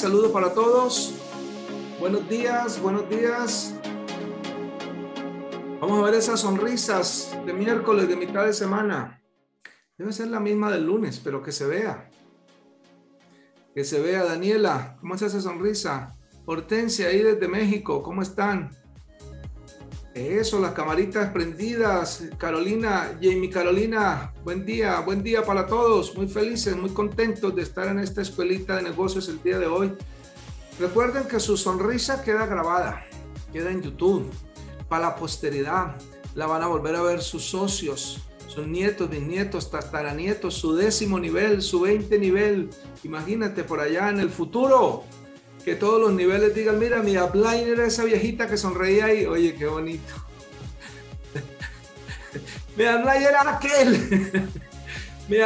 saludos para todos. Buenos días, buenos días. Vamos a ver esas sonrisas de miércoles, de mitad de semana. Debe ser la misma del lunes, pero que se vea. Que se vea, Daniela, ¿cómo es esa sonrisa? Hortensia, ahí desde México, ¿cómo están? Eso, las camaritas prendidas. Carolina, Jamie Carolina, buen día, buen día para todos. Muy felices, muy contentos de estar en esta escuelita de negocios el día de hoy. Recuerden que su sonrisa queda grabada, queda en YouTube, para la posteridad. La van a volver a ver sus socios, sus nietos, bisnietos, tataranietos, su décimo nivel, su veinte nivel. Imagínate por allá en el futuro que todos los niveles digan, mira, mi upline era esa viejita que sonreía y oye, qué bonito. mi upline era aquel. mi,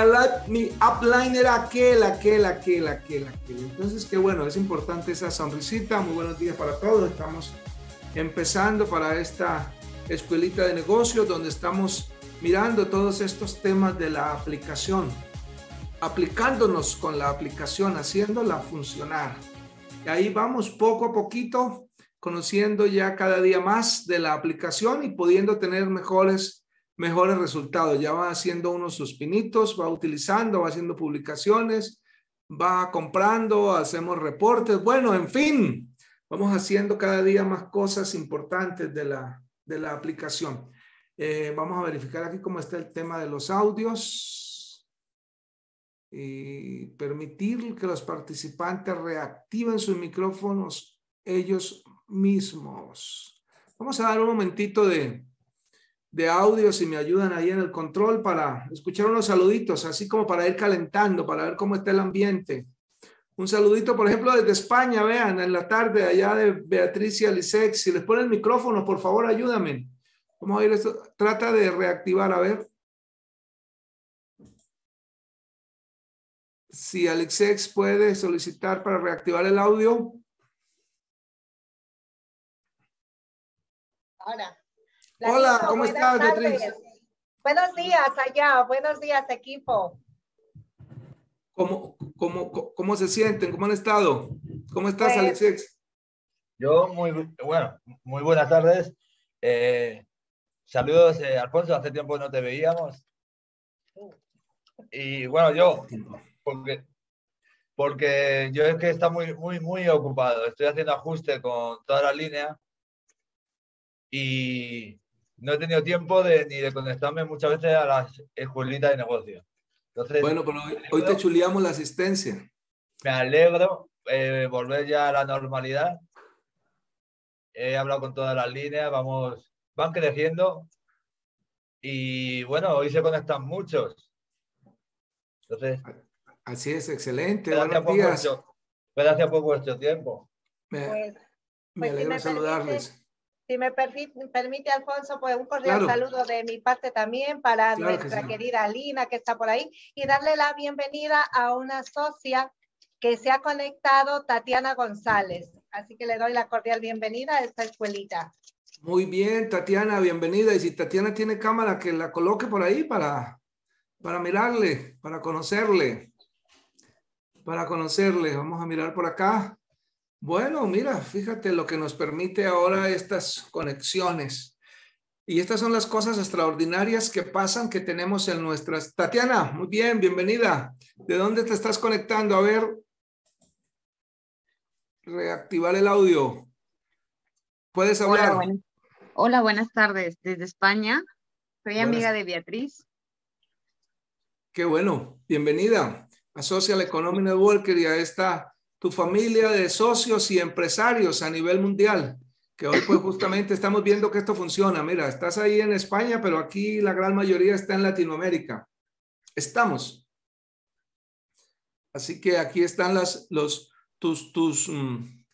mi upline era aquel, aquel, aquel, aquel, aquel. Entonces, qué bueno, es importante esa sonrisita. Muy buenos días para todos. Estamos empezando para esta escuelita de negocios donde estamos mirando todos estos temas de la aplicación, aplicándonos con la aplicación, haciéndola funcionar. Y ahí vamos poco a poquito conociendo ya cada día más de la aplicación y pudiendo tener mejores, mejores resultados. Ya va haciendo unos sus pinitos, va utilizando, va haciendo publicaciones, va comprando, hacemos reportes. Bueno, en fin, vamos haciendo cada día más cosas importantes de la, de la aplicación. Eh, vamos a verificar aquí cómo está el tema de los audios. Y permitir que los participantes reactiven sus micrófonos ellos mismos. Vamos a dar un momentito de, de audio, si me ayudan ahí en el control, para escuchar unos saluditos, así como para ir calentando, para ver cómo está el ambiente. Un saludito, por ejemplo, desde España, vean, en la tarde, allá de Beatriz y Si les pone el micrófono, por favor, ayúdame. Vamos a ir esto. Trata de reactivar, a ver. si Alexex puede solicitar para reactivar el audio. Hola. Hola, ¿cómo estás, Beatriz? Buenos días allá, buenos días, equipo. ¿Cómo, cómo, se sienten? ¿Cómo han estado? ¿Cómo estás, pues, Alexex? Yo, muy, bueno, muy buenas tardes. Eh, saludos, eh, Alfonso, hace tiempo no te veíamos. Y bueno, yo porque, porque yo es que está muy, muy, muy ocupado. Estoy haciendo ajuste con todas las líneas y no he tenido tiempo de, ni de conectarme muchas veces a las escuelitas de negocio. Entonces, bueno, hoy, te chuleamos la asistencia. Me alegro eh, volver ya a la normalidad. He hablado con todas las líneas, vamos, van creciendo y bueno, hoy se conectan muchos. Entonces, Así es, excelente. Gracias por vuestro tiempo. Me, pues, pues saludarles. si me permite, Alfonso, pues un cordial saludo de mi parte también para nuestra querida Lina que está por ahí y darle la bienvenida a una socia que se ha conectado, Tatiana González. Así que le doy la cordial bienvenida a esta escuelita. Muy bien, Tatiana, bienvenida. Y si Tatiana tiene cámara, que la coloque por ahí para, para mirarle, para conocerle para conocerle. Vamos a mirar por acá. Bueno, mira, fíjate lo que nos permite ahora estas conexiones. Y estas son las cosas extraordinarias que pasan que tenemos en nuestras. Tatiana, muy bien, bienvenida. ¿De dónde te estás conectando? A ver. Reactivar el audio. Puedes hablar. Hola, buenas, tardes. Desde España. Soy amiga de Beatriz. Qué bueno, bienvenida a Social Economy Networker y a esta tu familia de socios y empresarios a nivel mundial, que hoy pues justamente estamos viendo que esto funciona. Mira, estás ahí en España, pero aquí la gran mayoría está en Latinoamérica. Estamos. Así que aquí están las, los, tus, tus, mm,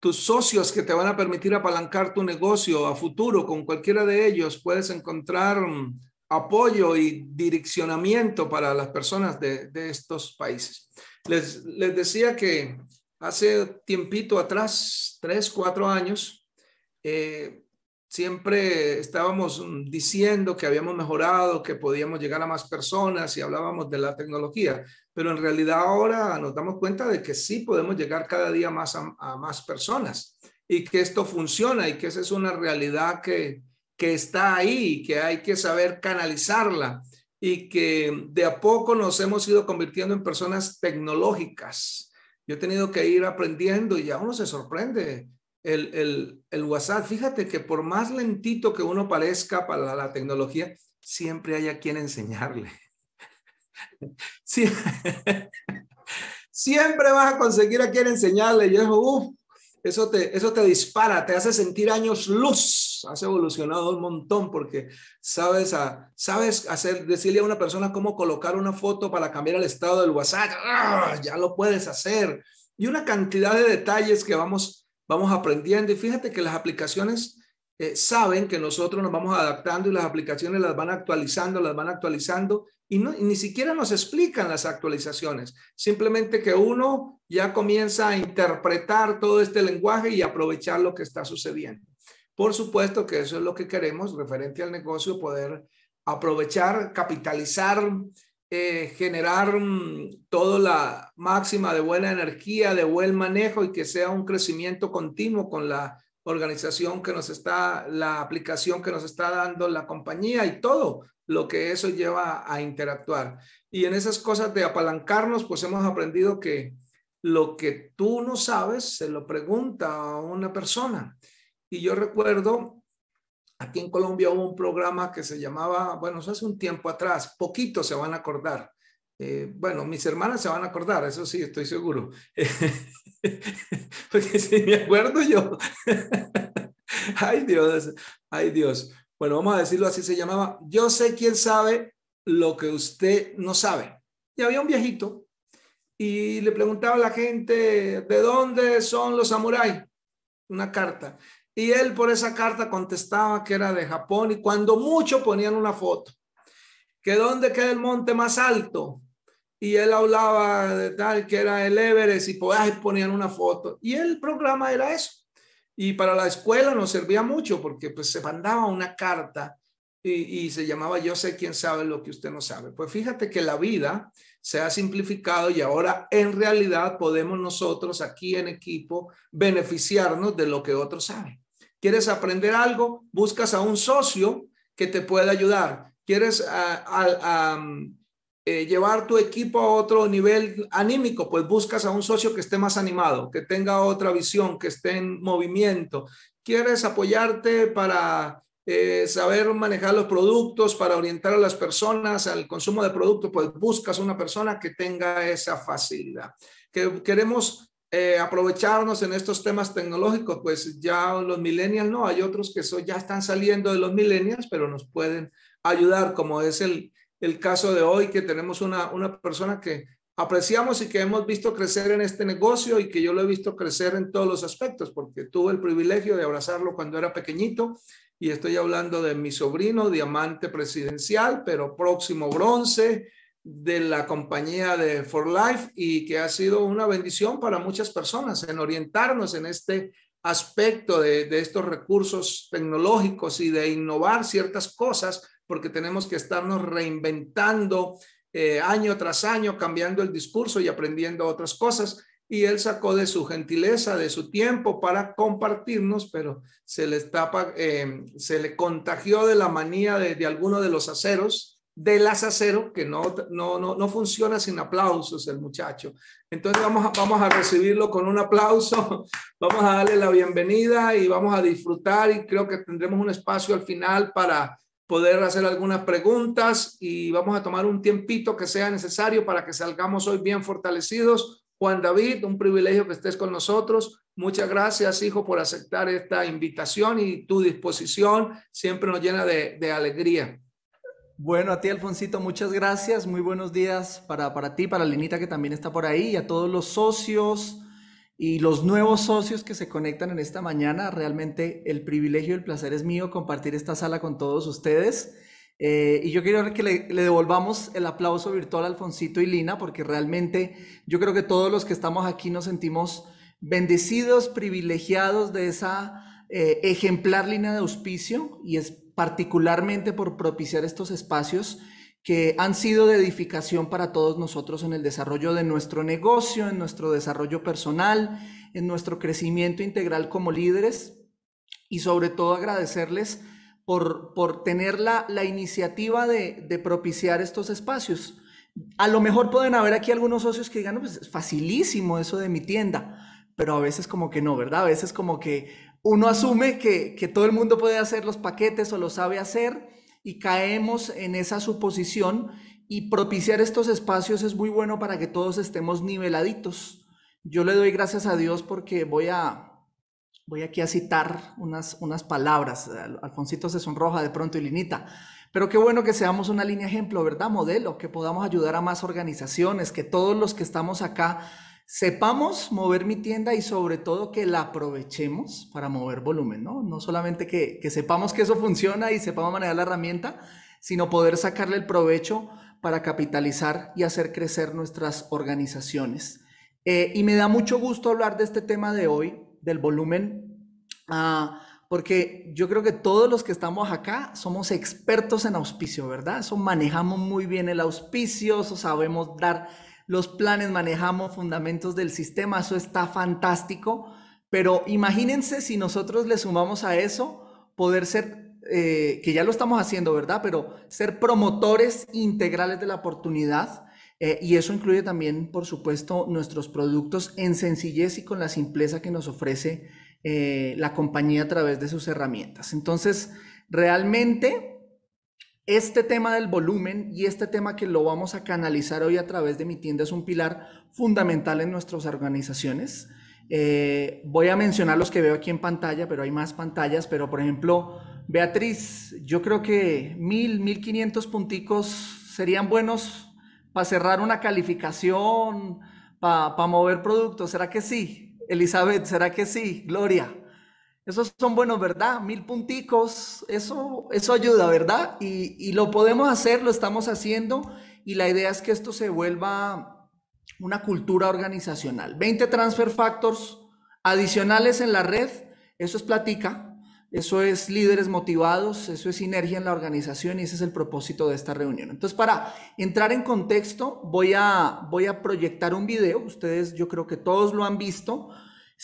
tus socios que te van a permitir apalancar tu negocio a futuro. Con cualquiera de ellos puedes encontrar... Mm, apoyo y direccionamiento para las personas de, estos países. Les, decía que hace tiempito atrás, tres, cuatro años, eh, siempre estábamos diciendo que habíamos mejorado, que podíamos llegar a más personas y hablábamos de la tecnología, pero en realidad ahora nos damos cuenta de que sí podemos llegar cada día más a más personas y que esto funciona y que esa es una realidad que, que está ahí, que hay que saber canalizarla y que de a poco nos hemos ido convirtiendo en personas tecnológicas. Yo he tenido que ir aprendiendo y ya uno se sorprende. El, el, el WhatsApp, fíjate que por más lentito que uno parezca para la tecnología, siempre hay a quien enseñarle. siempre vas a conseguir a quien enseñarle. Yo eso te, eso te dispara, te hace sentir años luz, has evolucionado un montón porque sabes, sabes hacer, decirle a una persona cómo colocar una foto para cambiar el estado del WhatsApp, ¡Ah! ya lo puedes hacer. Y una cantidad de detalles que vamos, vamos aprendiendo. Y fíjate que las aplicaciones eh, saben que nosotros nos vamos adaptando y las aplicaciones las van actualizando, las van actualizando y, ni siquiera nos explican las actualizaciones. Simplemente que uno ya comienza a interpretar todo este lenguaje y aprovechar lo que está sucediendo. Por supuesto que eso es lo que queremos referente al negocio, poder aprovechar, capitalizar, eh, generar mm, toda la máxima de buena energía, de buen manejo y que sea un crecimiento continuo con la organización que nos está, la aplicación que nos está dando la compañía y todo, lo que eso lleva a interactuar. Y en esas cosas de apalancarnos, pues hemos aprendido que lo que tú no sabes, se lo pregunta a una persona. Y yo recuerdo, aquí en Colombia hubo un programa que se llamaba, bueno, eso hace un tiempo atrás, poquito se van a acordar. Eh, bueno, mis hermanas se van a acordar, eso sí, estoy seguro. Porque si me acuerdo yo. ay Dios, ay Dios bueno, vamos a decirlo así, se llamaba Yo sé quién sabe lo que usted no sabe. Y había un viejito y le preguntaba a la gente, ¿de dónde son los samuráis? Una carta. Y él por esa carta contestaba que era de Japón y cuando mucho ponían una foto. ¿Que dónde queda el monte más alto? Y él hablaba de tal que era el Everest y pues, ay, una foto. Y el programa era eso. Y para la escuela nos servía mucho porque pues se mandaba una carta y, se llamaba Yo sé quién sabe lo que usted no sabe. Pues fíjate que la vida se ha simplificado y ahora en realidad podemos nosotros aquí en equipo beneficiarnos de lo que otros saben. ¿Quieres aprender algo? Buscas a un socio que te pueda ayudar. ¿Quieres ah, eh, llevar tu equipo a otro nivel anímico, pues buscas a un socio que esté más animado, que tenga otra visión, que esté en movimiento. Quieres apoyarte para eh, saber manejar los productos, para orientar a las personas al consumo de productos, pues buscas una persona que tenga esa facilidad. Que queremos eh, aprovecharnos en estos temas tecnológicos, pues ya los millennials no, hay otros que ya están saliendo de los millennials, pero nos pueden ayudar, como es el el caso de hoy, que tenemos una, persona que apreciamos y que hemos visto crecer en este negocio y que yo lo he visto crecer en todos los aspectos, porque tuve el privilegio de abrazarlo cuando era pequeñito y estoy hablando de mi sobrino, diamante presidencial, pero próximo bronce de la compañía de For Life y que ha sido una bendición para muchas personas en orientarnos en este aspecto de, de estos recursos tecnológicos y de innovar ciertas cosas porque tenemos que estarnos reinventando eh, año tras año, cambiando el discurso y aprendiendo otras cosas. Y él sacó de su gentileza, de su tiempo para compartirnos, pero se le, tapa, em, se le contagió de la manía de, alguno de los aceros, del acero que no, no, no, no, funciona sin aplausos el muchacho. Entonces vamos vamos a recibirlo con un aplauso, vamos a darle la bienvenida y vamos a disfrutar y creo que tendremos un espacio al final para poder hacer algunas preguntas y vamos a tomar un tiempito que sea necesario para que salgamos hoy bien fortalecidos. Juan David, un privilegio que estés con nosotros. Muchas gracias, hijo, por aceptar esta invitación y tu disposición siempre nos llena de, alegría. Bueno, a ti, Alfonsito, muchas gracias. Muy buenos días para, para ti, para Lenita, que también está por ahí, y a todos los socios y los nuevos socios que se conectan en esta mañana. Realmente el privilegio y el placer es mío compartir esta sala con todos ustedes. Eh, y yo quiero que le, devolvamos el aplauso virtual a Alfoncito y Lina, porque realmente yo creo que todos los que estamos aquí nos sentimos bendecidos, privilegiados de esa eh, ejemplar línea de auspicio y es particularmente por propiciar estos espacios que han sido de edificación para todos nosotros en el desarrollo de nuestro negocio, en nuestro desarrollo personal, en nuestro crecimiento integral como líderes y sobre todo agradecerles por, por tener la, iniciativa de, propiciar estos espacios. A lo mejor pueden haber aquí algunos socios que digan, pues es facilísimo eso de mi tienda, pero a veces como que no, ¿verdad? A veces como que uno asume que, que todo el mundo puede hacer los paquetes o lo sabe hacer y caemos en esa suposición y propiciar estos espacios es muy bueno para que todos estemos niveladitos. Yo le doy gracias a Dios porque voy a voy aquí a citar unas unas palabras, Alfoncito se sonroja de pronto y Linita. Pero qué bueno que seamos una línea ejemplo, ¿verdad? Modelo, que podamos ayudar a más organizaciones, que todos los que estamos acá sepamos mover mi tienda y sobre todo que la aprovechemos para mover volumen, ¿no? No solamente que, sepamos que eso funciona y sepamos manejar la herramienta, sino poder sacarle el provecho para capitalizar y hacer crecer nuestras organizaciones. Eh, y me da mucho gusto hablar de este tema de hoy, del volumen, ah, porque yo creo que todos los que estamos acá somos expertos en auspicio, ¿verdad? Eso manejamos muy bien el auspicio, eso sabemos dar los planes, manejamos fundamentos del sistema, eso está fantástico, pero imagínense si nosotros le sumamos a eso poder ser, eh, que ya lo estamos haciendo, ¿verdad? Pero ser promotores integrales de la oportunidad. Eh, y eso incluye también, por supuesto, nuestros productos en sencillez y con la simpleza que nos ofrece eh, la compañía a través de sus herramientas. Entonces, realmente este tema del volumen y este tema que lo vamos a canalizar hoy a través de mi tienda es un pilar fundamental en nuestras organizaciones. Eh, voy a mencionar los que veo aquí en pantalla, pero hay más pantallas, pero por ejemplo, Beatriz, yo creo que mil, mil quinientos punticos serían buenos para cerrar una calificación, para mover productos, ¿será que sí? Elizabeth, ¿será que sí? Gloria. Esos son buenos, ¿verdad? Mil punticos, eso, eso ayuda, ¿verdad? Y, lo podemos hacer, lo estamos haciendo y la idea es que esto se vuelva una cultura organizacional. 20 transfer factors adicionales en la red, eso es platica, eso es líderes motivados, eso es sinergia en la organización y ese es el propósito de esta reunión. Entonces, para entrar en contexto, voy a, voy a proyectar un video, ustedes yo creo que todos lo han visto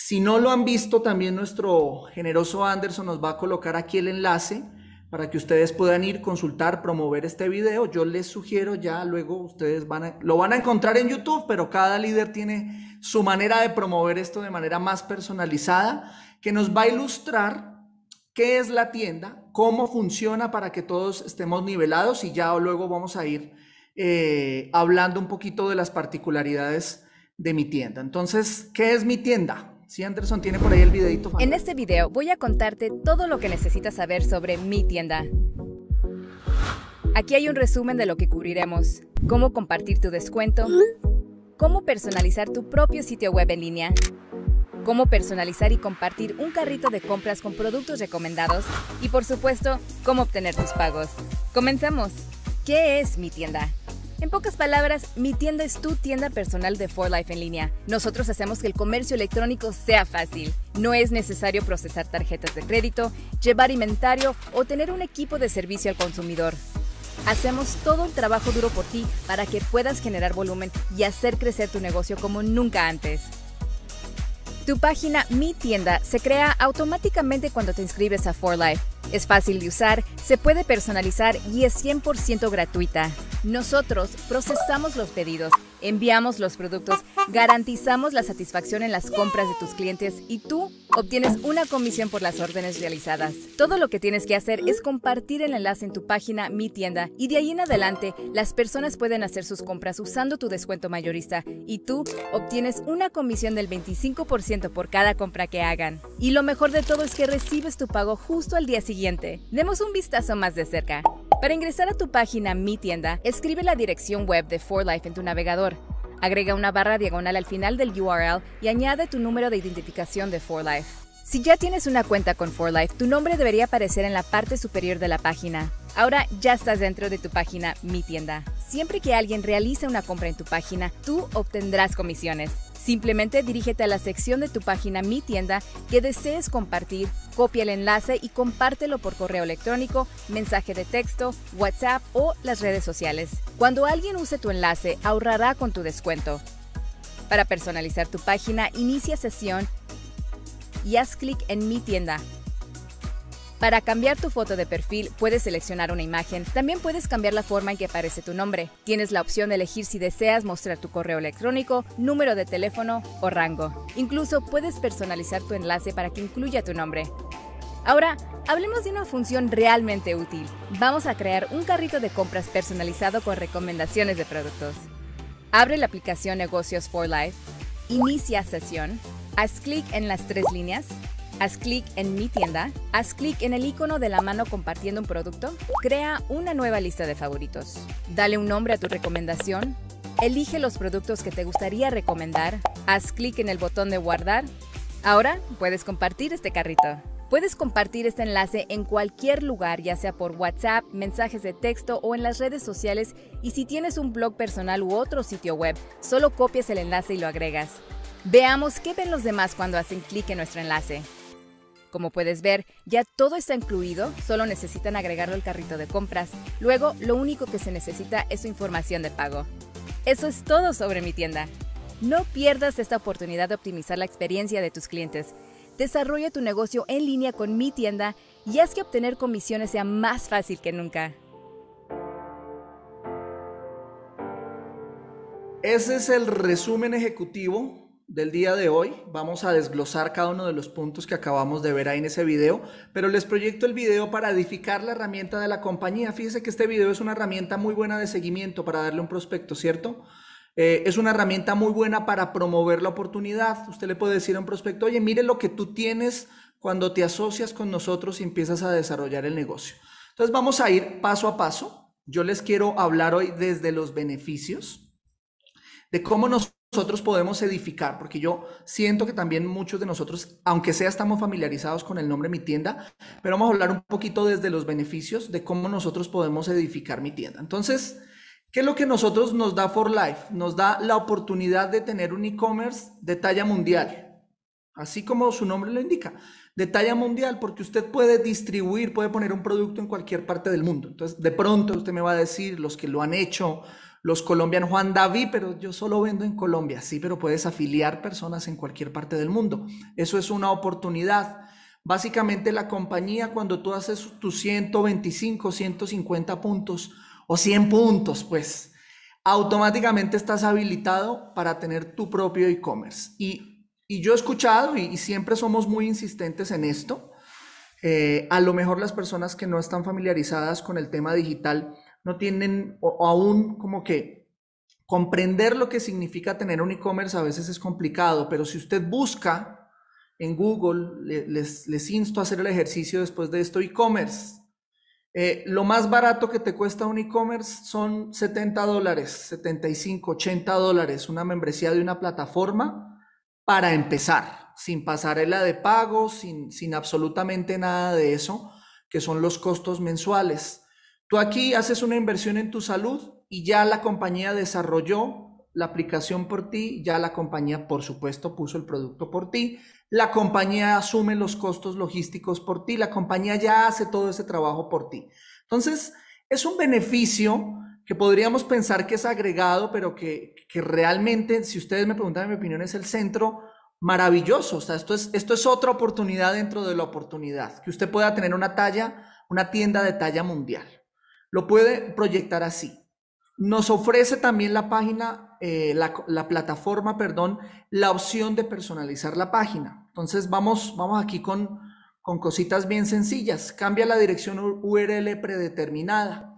si no lo han visto, también nuestro generoso Anderson nos va a colocar aquí el enlace para que ustedes puedan ir, consultar, promover este video. Yo les sugiero ya, luego ustedes van a, lo van a encontrar en YouTube, pero cada líder tiene su manera de promover esto de manera más personalizada, que nos va a ilustrar qué es la tienda, cómo funciona para que todos estemos nivelados y ya luego vamos a ir eh, hablando un poquito de las particularidades de mi tienda. Entonces, ¿qué es mi tienda? Sí, Anderson tiene por ahí el videito. En este video voy a contarte todo lo que necesitas saber sobre mi tienda. Aquí hay un resumen de lo que cubriremos. Cómo compartir tu descuento. Cómo personalizar tu propio sitio web en línea. Cómo personalizar y compartir un carrito de compras con productos recomendados. Y por supuesto, cómo obtener tus pagos. Comenzamos. ¿Qué es mi tienda? En pocas palabras, mi tienda es tu tienda personal de 4Life en línea. Nosotros hacemos que el comercio electrónico sea fácil. No es necesario procesar tarjetas de crédito, llevar inventario o tener un equipo de servicio al consumidor. Hacemos todo el trabajo duro por ti para que puedas generar volumen y hacer crecer tu negocio como nunca antes. Tu página Mi Tienda se crea automáticamente cuando te inscribes a 4Life es fácil de usar, se puede personalizar y es 100% gratuita. Nosotros procesamos los pedidos, enviamos los productos, garantizamos la satisfacción en las compras de tus clientes y tú obtienes una comisión por las órdenes realizadas. Todo lo que tienes que hacer es compartir el enlace en tu página Mi Tienda y de ahí en adelante las personas pueden hacer sus compras usando tu descuento mayorista y tú obtienes una comisión del 25% por cada compra que hagan. Y lo mejor de todo es que recibes tu pago justo al día siguiente Demos un vistazo más de cerca. Para ingresar a tu página Mi Tienda, escribe la dirección web de 4Life en tu navegador. Agrega una barra diagonal al final del URL y añade tu número de identificación de 4Life. Si ya tienes una cuenta con 4Life, tu nombre debería aparecer en la parte superior de la página. Ahora ya estás dentro de tu página Mi Tienda. Siempre que alguien realice una compra en tu página, tú obtendrás comisiones. Simplemente dirígete a la sección de tu página Mi Tienda que desees compartir, copia el enlace y compártelo por correo electrónico, mensaje de texto, WhatsApp o las redes sociales. Cuando alguien use tu enlace, ahorrará con tu descuento. Para personalizar tu página, inicia sesión y haz clic en Mi Tienda. Para cambiar tu foto de perfil, puedes seleccionar una imagen. También puedes cambiar la forma en que aparece tu nombre. Tienes la opción de elegir si deseas mostrar tu correo electrónico, número de teléfono o rango. Incluso puedes personalizar tu enlace para que incluya tu nombre. Ahora, hablemos de una función realmente útil. Vamos a crear un carrito de compras personalizado con recomendaciones de productos. Abre la aplicación Negocios for Life, inicia sesión, haz clic en las tres líneas Haz clic en Mi tienda, haz clic en el icono de la mano compartiendo un producto, crea una nueva lista de favoritos, dale un nombre a tu recomendación, elige los productos que te gustaría recomendar, haz clic en el botón de guardar. Ahora puedes compartir este carrito. Puedes compartir este enlace en cualquier lugar, ya sea por WhatsApp, mensajes de texto o en las redes sociales. Y si tienes un blog personal u otro sitio web, solo copias el enlace y lo agregas. Veamos qué ven los demás cuando hacen clic en nuestro enlace. Como puedes ver, ya todo está incluido, solo necesitan agregarlo al carrito de compras. Luego, lo único que se necesita es su información de pago. Eso es todo sobre mi tienda. No pierdas esta oportunidad de optimizar la experiencia de tus clientes. Desarrolla tu negocio en línea con mi tienda y haz que obtener comisiones sea más fácil que nunca. Ese es el resumen ejecutivo del día de hoy. Vamos a desglosar cada uno de los puntos que acabamos de ver ahí en ese video, pero les proyecto el video para edificar la herramienta de la compañía. Fíjense que este video es una herramienta muy buena de seguimiento para darle un prospecto, ¿cierto? Eh, es una herramienta muy buena para promover la oportunidad. Usted le puede decir a un prospecto, oye, mire lo que tú tienes cuando te asocias con nosotros y empiezas a desarrollar el negocio. Entonces vamos a ir paso a paso. Yo les quiero hablar hoy desde los beneficios, de cómo nos nosotros podemos edificar, porque yo siento que también muchos de nosotros, aunque sea estamos familiarizados con el nombre Mi Tienda, pero vamos a hablar un poquito desde los beneficios de cómo nosotros podemos edificar Mi Tienda. Entonces, ¿qué es lo que nosotros nos da For Life? Nos da la oportunidad de tener un e-commerce de talla mundial, así como su nombre lo indica, de talla mundial, porque usted puede distribuir, puede poner un producto en cualquier parte del mundo. Entonces, de pronto usted me va a decir, los que lo han hecho, los colombianos, Juan David, pero yo solo vendo en Colombia. Sí, pero puedes afiliar personas en cualquier parte del mundo. Eso es una oportunidad. Básicamente la compañía, cuando tú haces tus 125, 150 puntos o 100 puntos, pues automáticamente estás habilitado para tener tu propio e-commerce. Y, yo he escuchado, y, siempre somos muy insistentes en esto, eh, a lo mejor las personas que no están familiarizadas con el tema digital, no tienen o, aún como que comprender lo que significa tener un e-commerce a veces es complicado, pero si usted busca en Google, les, insto a hacer el ejercicio después de esto e-commerce. Eh, lo más barato que te cuesta un e-commerce son 70 dólares, 75, 80 dólares, una membresía de una plataforma para empezar, sin pasarela de pago, sin, sin absolutamente nada de eso, que son los costos mensuales. Tú aquí haces una inversión en tu salud y ya la compañía desarrolló la aplicación por ti, ya la compañía, por supuesto, puso el producto por ti, la compañía asume los costos logísticos por ti, la compañía ya hace todo ese trabajo por ti. Entonces, es un beneficio que podríamos pensar que es agregado, pero que, realmente, si ustedes me preguntan mi opinión, es el centro maravilloso. O sea, esto es, esto es otra oportunidad dentro de la oportunidad, que usted pueda tener una talla, una tienda de talla mundial. Lo puede proyectar así. Nos ofrece también la página, eh, la, la, plataforma, perdón, la opción de personalizar la página. Entonces vamos, vamos aquí con, con cositas bien sencillas. Cambia la dirección URL predeterminada.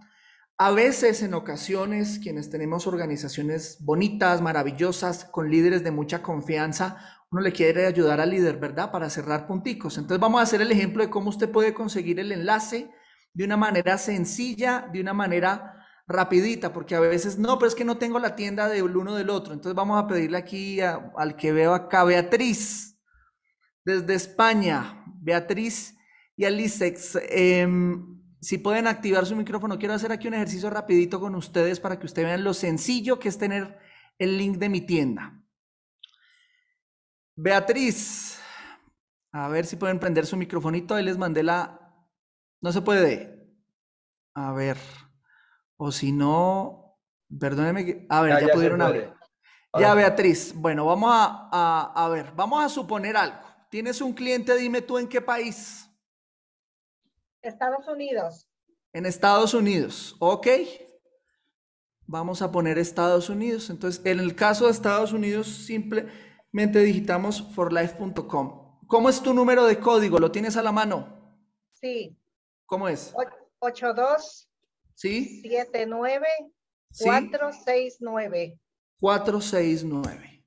A veces, en ocasiones, quienes tenemos organizaciones bonitas, maravillosas, con líderes de mucha confianza, uno le quiere ayudar al líder, ¿verdad? Para cerrar punticos. Entonces vamos a hacer el ejemplo de cómo usted puede conseguir el enlace de una manera sencilla, de una manera rapidita, porque a veces no, pero es que no tengo la tienda del uno del otro. Entonces vamos a pedirle aquí al que veo acá, Beatriz, desde España, Beatriz y Alicex, em, si pueden activar su micrófono, quiero hacer aquí un ejercicio rapidito con ustedes para que ustedes vean lo sencillo que es tener el link de mi tienda. Beatriz, a ver si pueden prender su microfonito. Ahí les mandé la no se puede. A ver. O si no, perdóneme. a ver, ya, pudieron abrir. Ya, Beatriz. Bueno, vamos a, a, a, ver. Vamos a suponer algo. Tienes un cliente, dime tú en qué país. Estados Unidos. En Estados Unidos. Ok. Vamos a poner Estados Unidos. Entonces, en el caso de Estados Unidos, simplemente digitamos forlife.com. ¿Cómo es tu número de código? ¿Lo tienes a la mano? Sí. ¿Cómo es? 82 ¿Sí? 79 469. 469.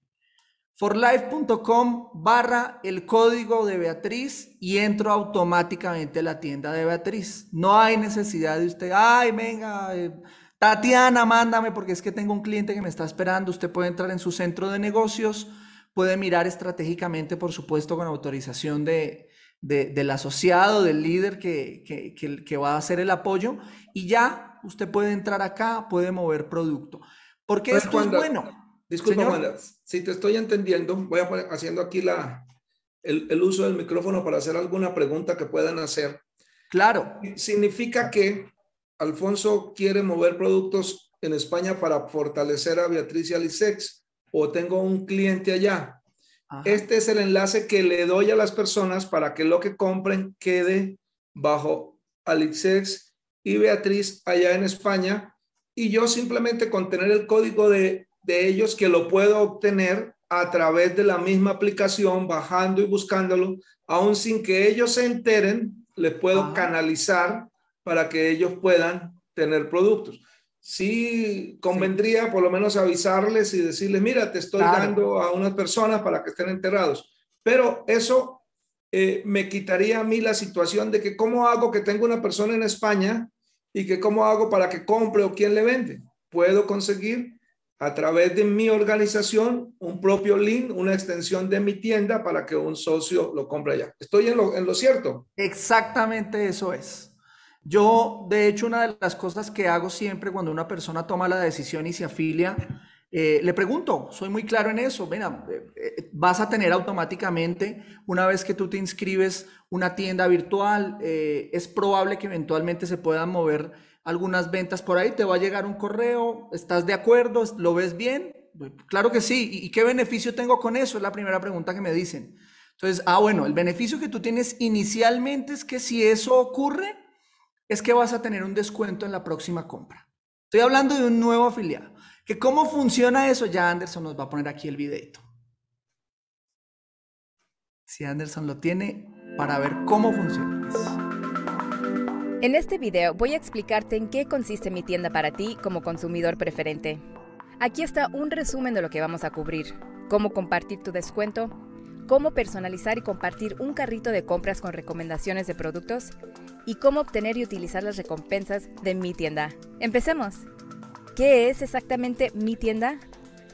Forlife.com barra el código de Beatriz y entro automáticamente a la tienda de Beatriz. No hay necesidad de usted, ay, venga, eh, Tatiana, mándame porque es que tengo un cliente que me está esperando. Usted puede entrar en su centro de negocios, puede mirar estratégicamente, por supuesto, con autorización de, del asociado, del líder que, que, va a hacer el apoyo y ya usted puede entrar acá, puede mover producto. Porque esto es bueno. Disculpa, si te estoy entendiendo, voy a haciendo aquí la, el, uso del micrófono para hacer alguna pregunta que puedan hacer. Claro. Significa que Alfonso quiere mover productos en España para fortalecer a Beatriz y Alisex, o tengo un cliente allá. Este es el enlace que le doy a las personas para que lo que compren quede bajo Alixex y Beatriz allá en España. Y yo simplemente con tener el código de, ellos que lo puedo obtener a través de la misma aplicación, bajando y buscándolo, aún sin que ellos se enteren, les puedo canalizar para que ellos puedan tener productos sí convendría por lo menos avisarles y decirles, mira, te estoy dando a unas personas para que estén enterrados. Pero eso eh, me quitaría a mí la situación de que cómo hago que tengo una persona en España y que cómo hago para que compre o quién le vende. Puedo conseguir a través de mi organización un propio link, una extensión de mi tienda para que un socio lo compre allá. ¿Estoy en lo cierto? Exactamente eso es. Yo, de hecho, una de las cosas que hago siempre cuando una persona toma la decisión y se afilia, eh, le pregunto, soy muy claro en eso, mira, eh, eh, vas a tener automáticamente, una vez que tú te inscribes, una tienda virtual, es probable que eventualmente se puedan mover algunas ventas por ahí, te va a llegar un correo, ¿estás de acuerdo? ¿Lo ves bien? Pues, claro que sí, ¿y qué beneficio tengo con eso? Es la primera pregunta que me dicen. Entonces, ah, bueno, el beneficio que tú tienes inicialmente es que si eso ocurre, es que vas a tener un descuento en la próxima compra. Estoy hablando de un nuevo afiliado. ¿Que ¿Cómo funciona eso? Ya Anderson nos va a poner aquí el videito. Si Anderson lo tiene, para ver cómo funciona. En este video voy a explicarte en qué consiste mi tienda para ti como consumidor preferente. Aquí está un resumen de lo que vamos a cubrir. Cómo compartir tu descuento, cómo personalizar y compartir un carrito de compras con recomendaciones de productos, y cómo obtener y utilizar las recompensas de mi tienda. Empecemos. ¿Qué es exactamente mi tienda?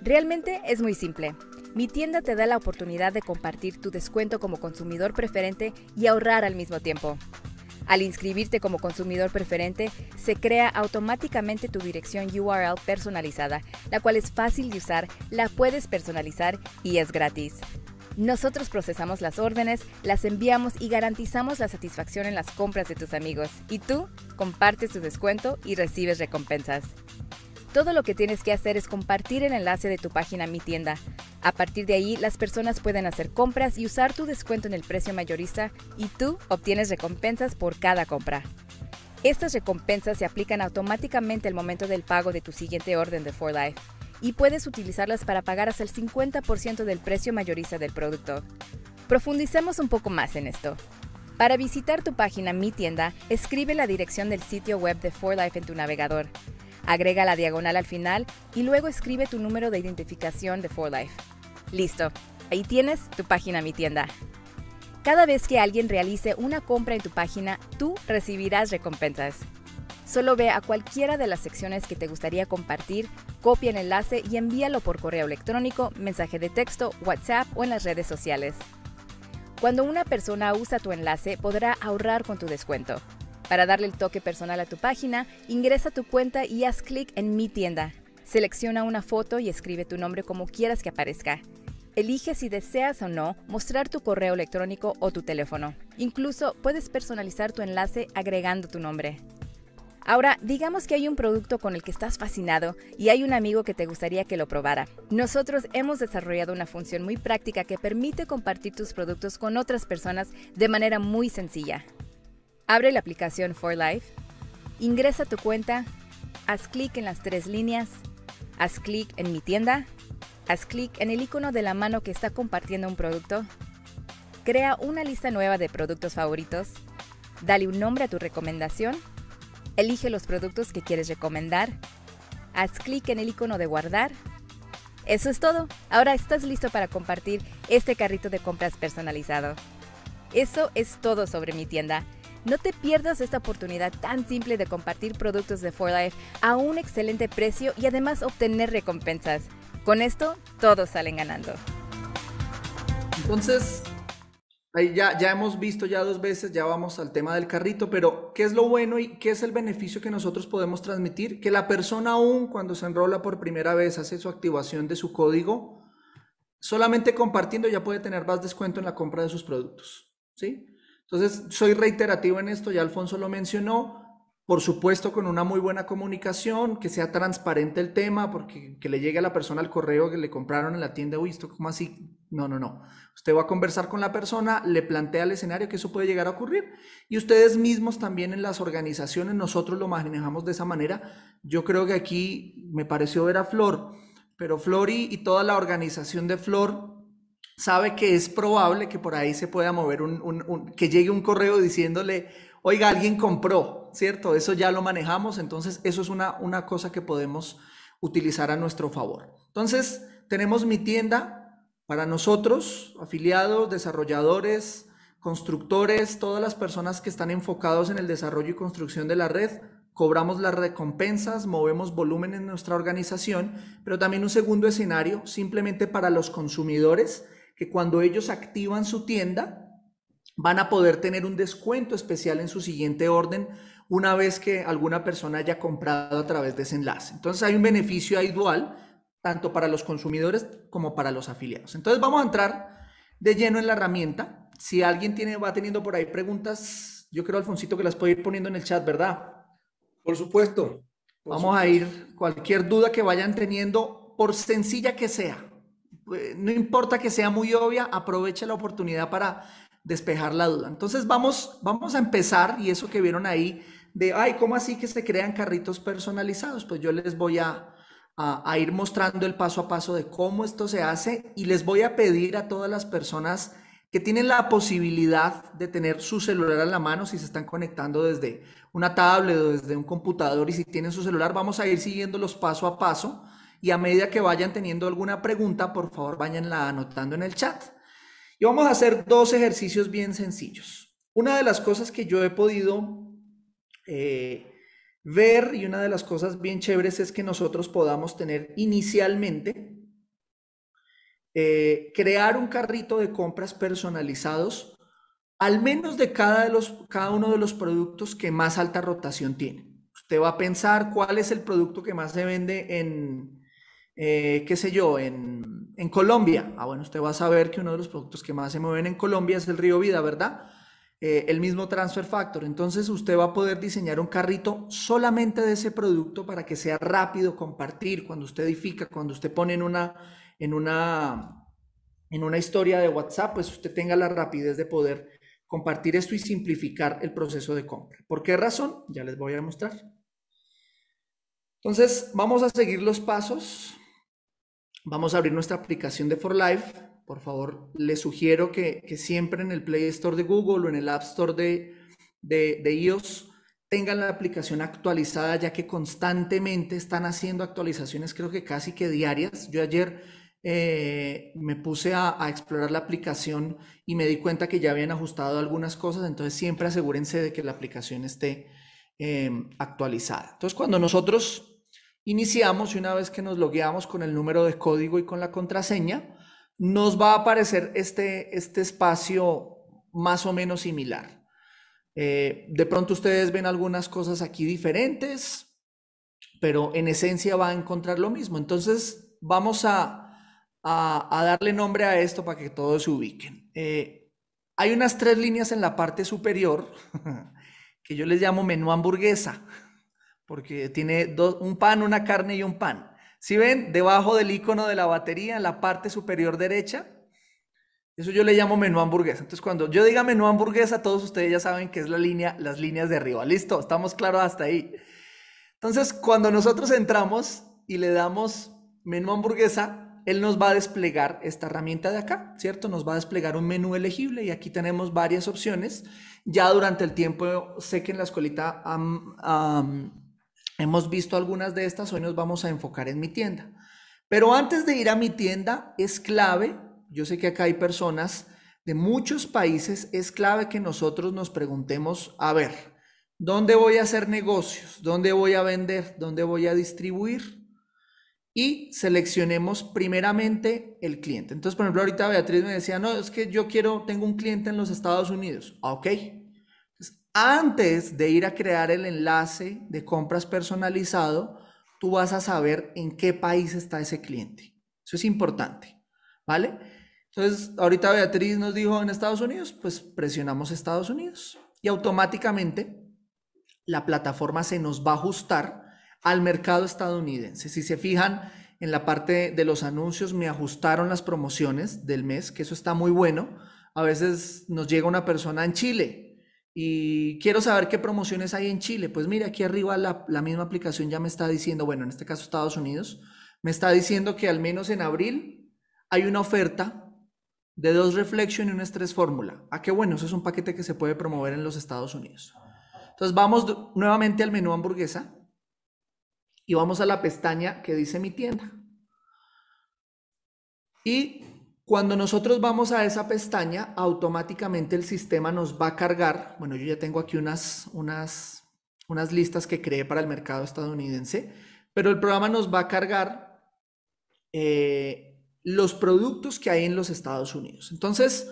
Realmente es muy simple. Mi tienda te da la oportunidad de compartir tu descuento como consumidor preferente y ahorrar al mismo tiempo. Al inscribirte como consumidor preferente, se crea automáticamente tu dirección URL personalizada, la cual es fácil de usar, la puedes personalizar y es gratis. Nosotros procesamos las órdenes, las enviamos y garantizamos la satisfacción en las compras de tus amigos. Y tú compartes tu descuento y recibes recompensas. Todo lo que tienes que hacer es compartir el enlace de tu página Mi Tienda. A partir de ahí, las personas pueden hacer compras y usar tu descuento en el precio mayorista y tú obtienes recompensas por cada compra. Estas recompensas se aplican automáticamente al momento del pago de tu siguiente orden de For Life y puedes utilizarlas para pagar hasta el 50% del precio mayorista del producto. Profundicemos un poco más en esto. Para visitar tu página Mi Tienda, escribe la dirección del sitio web de ForLife en tu navegador. Agrega la diagonal al final y luego escribe tu número de identificación de ForLife. Listo, ahí tienes tu página Mi Tienda. Cada vez que alguien realice una compra en tu página, tú recibirás recompensas. Solo ve a cualquiera de las secciones que te gustaría compartir, copia el enlace y envíalo por correo electrónico, mensaje de texto, WhatsApp o en las redes sociales. Cuando una persona usa tu enlace podrá ahorrar con tu descuento. Para darle el toque personal a tu página, ingresa a tu cuenta y haz clic en Mi tienda. Selecciona una foto y escribe tu nombre como quieras que aparezca. Elige si deseas o no mostrar tu correo electrónico o tu teléfono. Incluso puedes personalizar tu enlace agregando tu nombre. Ahora, digamos que hay un producto con el que estás fascinado y hay un amigo que te gustaría que lo probara. Nosotros hemos desarrollado una función muy práctica que permite compartir tus productos con otras personas de manera muy sencilla. Abre la aplicación For Life, ingresa tu cuenta, haz clic en las tres líneas, haz clic en Mi tienda, haz clic en el icono de la mano que está compartiendo un producto, crea una lista nueva de productos favoritos, dale un nombre a tu recomendación Elige los productos que quieres recomendar. Haz clic en el icono de guardar. Eso es todo. Ahora estás listo para compartir este carrito de compras personalizado. Eso es todo sobre mi tienda. No te pierdas esta oportunidad tan simple de compartir productos de for life a un excelente precio y además obtener recompensas. Con esto, todos salen ganando. Entonces, ya, ya hemos visto ya dos veces, ya vamos al tema del carrito, pero ¿qué es lo bueno y qué es el beneficio que nosotros podemos transmitir? Que la persona aún cuando se enrola por primera vez hace su activación de su código, solamente compartiendo ya puede tener más descuento en la compra de sus productos, ¿sí? Entonces, soy reiterativo en esto, ya Alfonso lo mencionó, por supuesto, con una muy buena comunicación, que sea transparente el tema, porque que le llegue a la persona el correo que le compraron en la tienda, uy, esto como así. No, no, no. Usted va a conversar con la persona, le plantea el escenario que eso puede llegar a ocurrir. Y ustedes mismos también en las organizaciones, nosotros lo manejamos de esa manera. Yo creo que aquí me pareció ver a Flor, pero Flor y, toda la organización de Flor sabe que es probable que por ahí se pueda mover un que llegue un correo diciéndole, oiga, alguien compró ¿cierto? Eso ya lo manejamos, entonces eso es una, una cosa que podemos utilizar a nuestro favor. Entonces, tenemos mi tienda para nosotros, afiliados, desarrolladores, constructores, todas las personas que están enfocados en el desarrollo y construcción de la red, cobramos las recompensas, movemos volumen en nuestra organización, pero también un segundo escenario simplemente para los consumidores, que cuando ellos activan su tienda, van a poder tener un descuento especial en su siguiente orden una vez que alguna persona haya comprado a través de ese enlace. Entonces hay un beneficio ahí dual, tanto para los consumidores como para los afiliados. Entonces vamos a entrar de lleno en la herramienta. Si alguien tiene, va teniendo por ahí preguntas, yo creo, Alfoncito que las puede ir poniendo en el chat, ¿verdad? Por supuesto. vamos a ir, cualquier duda que vayan teniendo, por sencilla que sea, pues, no importa que sea muy obvia, aproveche la oportunidad para despejar la duda. Entonces vamos, vamos a empezar, y eso que vieron ahí de, ay, ¿cómo así que se crean carritos personalizados? Pues yo les voy a, ir mostrando el paso a paso de cómo esto se hace y les voy a pedir a todas las personas que tienen la posibilidad de tener su celular a la mano, si se están conectando desde una tablet o desde un computador y si tienen su celular, vamos a ir siguiéndolos paso a paso y a medida que vayan teniendo alguna pregunta, por favor, váyanla anotando en el chat. Y vamos a hacer dos ejercicios bien sencillos. Una de las cosas que yo he podido eh, ver y una de las cosas bien chéveres es que nosotros podamos tener inicialmente, eh, crear un carrito de compras personalizados, al menos de cada, los, cada uno de los productos que más alta rotación tiene. Usted va a pensar cuál es el producto que más se vende en, eh, qué sé yo, en, en Colombia. Ah, bueno, usted va a saber que uno de los productos que más se mueven en Colombia es el río Vida, ¿verdad? Eh, el mismo transfer factor. Entonces usted va a poder diseñar un carrito solamente de ese producto para que sea rápido compartir cuando usted edifica, cuando usted pone en una, en una, en una historia de WhatsApp, pues usted tenga la rapidez de poder compartir esto y simplificar el proceso de compra. ¿Por qué razón? Ya les voy a mostrar. Entonces, vamos a seguir los pasos. Vamos a abrir nuestra aplicación de For Life por favor, les sugiero que, siempre en el Play Store de Google o en el App Store de, iOS tengan la aplicación actualizada, ya que constantemente están haciendo actualizaciones, creo que casi que diarias. Yo ayer eh, me puse a, explorar la aplicación y me di cuenta que ya habían ajustado algunas cosas, entonces siempre asegúrense de que la aplicación esté eh, actualizada. Entonces, cuando nosotros iniciamos y una vez que nos logueamos con el número de código y con la contraseña, nos va a aparecer este, este, espacio más o menos similar. Eh, de pronto ustedes ven algunas cosas aquí diferentes, pero en esencia va a encontrar lo mismo. Entonces vamos a, darle nombre a esto para que todos se ubiquen. Eh, hay unas tres líneas en la parte superior que yo les llamo menú hamburguesa, porque tiene un pan, una carne y un pan. Si ven, debajo del icono de la batería, en la parte superior derecha, eso yo le llamo menú hamburguesa. Entonces, cuando yo diga menú hamburguesa, todos ustedes ya saben que es la línea, las líneas de arriba. Listo, estamos claros hasta ahí. Entonces, cuando nosotros entramos y le damos menú hamburguesa, él nos va a desplegar esta herramienta de acá, ¿cierto? Nos va a desplegar un menú elegible y aquí tenemos varias opciones. Ya durante el tiempo sé que en la escuelita Hemos visto algunas de estas, hoy nos vamos a enfocar en mi tienda. Pero antes de ir a mi tienda, es clave, yo sé que acá hay personas de muchos países, es clave que nosotros nos preguntemos, a ver, ¿dónde voy a hacer negocios? ¿Dónde voy a vender? ¿Dónde voy a distribuir? Y seleccionemos primeramente el cliente. Entonces, por ejemplo, ahorita Beatriz me decía, no, es que yo quiero, tengo un cliente en los Estados Unidos. Ok, antes de ir a crear el enlace de compras personalizado, tú vas a saber en qué país está ese cliente. Eso es importante, ¿vale? Entonces, ahorita Beatriz nos dijo en Estados Unidos, pues presionamos Estados Unidos y automáticamente la plataforma se nos va a ajustar al mercado estadounidense. Si se fijan en la parte de los anuncios, me ajustaron las promociones del mes, que eso está muy bueno. A veces nos llega una persona en Chile y quiero saber qué promociones hay en Chile. Pues mire aquí arriba la, misma aplicación ya me está diciendo, bueno, en este caso Estados Unidos, me está diciendo que al menos en abril hay una oferta de dos Reflection y un estrés Fórmula. Ah, qué bueno, eso es un paquete que se puede promover en los Estados Unidos. Entonces vamos nuevamente al menú hamburguesa y vamos a la pestaña que dice mi tienda. Y cuando nosotros vamos a esa pestaña, automáticamente el sistema nos va a cargar. Bueno, yo ya tengo aquí unas, unas, unas listas que creé para el mercado estadounidense, pero el programa nos va a cargar eh, los productos que hay en los Estados Unidos. Entonces,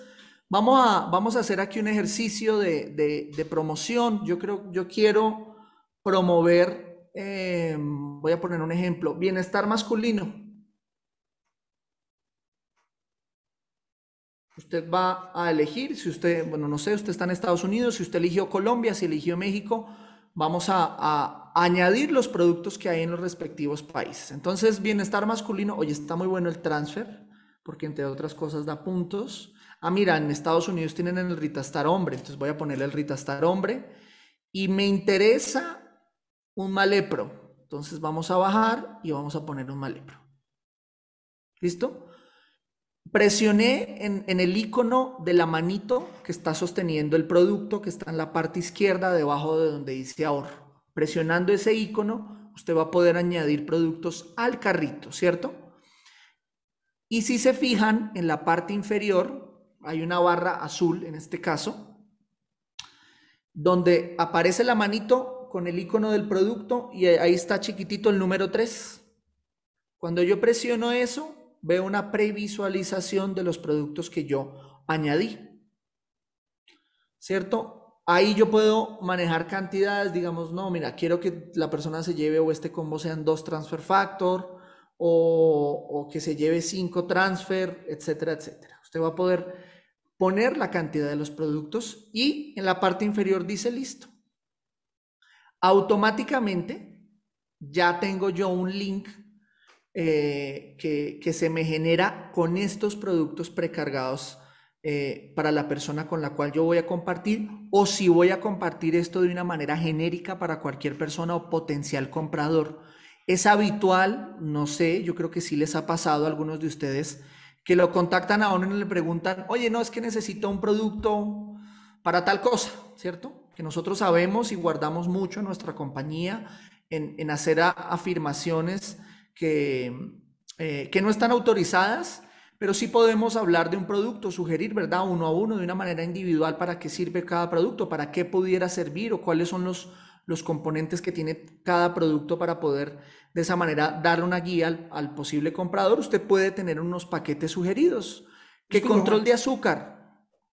vamos a, vamos a hacer aquí un ejercicio de, promoción. Yo creo, yo quiero promover, eh, voy a poner un ejemplo, bienestar masculino. Usted va a elegir, si usted, bueno, no sé, usted está en Estados Unidos, si usted eligió Colombia, si eligió México, vamos a, añadir los productos que hay en los respectivos países. Entonces, bienestar masculino, oye, está muy bueno el transfer, porque entre otras cosas da puntos. Ah, mira, en Estados Unidos tienen el Ritastar hombre, entonces voy a poner el Ritastar hombre. Y me interesa un malepro. Entonces vamos a bajar y vamos a poner un malepro. ¿Listo? Presioné en, el icono de la manito que está sosteniendo el producto, que está en la parte izquierda debajo de donde dice ahorro. Presionando ese icono, usted va a poder añadir productos al carrito, ¿cierto? Y si se fijan en la parte inferior, hay una barra azul en este caso, donde aparece la manito con el icono del producto y ahí está chiquitito el número 3. Cuando yo presiono eso, veo una previsualización de los productos que yo añadí. ¿Cierto? Ahí yo puedo manejar cantidades, digamos, no, mira, quiero que la persona se lleve o este combo sean dos transfer factor o, o que se lleve cinco transfer, etcétera, etcétera. Usted va a poder poner la cantidad de los productos y en la parte inferior dice listo. Automáticamente ya tengo yo un link eh, que, se me genera con estos productos precargados eh, para la persona con la cual yo voy a compartir o si voy a compartir esto de una manera genérica para cualquier persona o potencial comprador. Es habitual, no sé, yo creo que sí les ha pasado a algunos de ustedes que lo contactan a uno y le preguntan, oye, no, es que necesito un producto para tal cosa, ¿cierto? Que nosotros sabemos y guardamos mucho en nuestra compañía en hacer afirmaciones eh, que, no están autorizadas, pero sí podemos hablar de un producto, sugerir, ¿verdad? Uno a uno, de una manera individual, para qué sirve cada producto, para qué pudiera servir o cuáles son los, los componentes que tiene cada producto para poder de esa manera darle una guía al, posible comprador. Usted puede tener unos paquetes sugeridos. ¿Qué control de azúcar?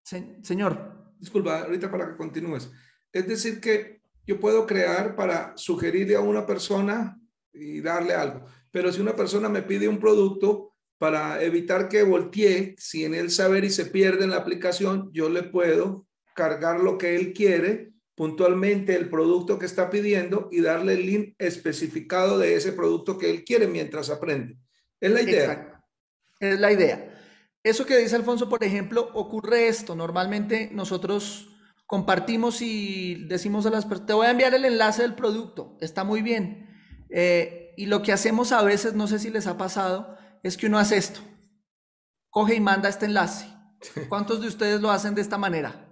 señor. Disculpa, ahorita para que continúes. Es decir, que yo puedo crear para sugerirle a una persona y darle algo. Pero si una persona me pide un producto para evitar que voltee, si en el saber y se pierde en la aplicación, yo le puedo cargar lo que él quiere, puntualmente el producto que está pidiendo y darle el link especificado de ese producto que él quiere mientras aprende. Es la idea. Es la idea. Eso que dice Alfonso, por ejemplo, ocurre esto. Normalmente nosotros compartimos y decimos a las personas, te voy a enviar el enlace del producto, está muy bien. Eh, y lo que hacemos a veces, no sé si les ha pasado, es que uno hace esto. Coge y manda este enlace. ¿Cuántos de ustedes lo hacen de esta manera?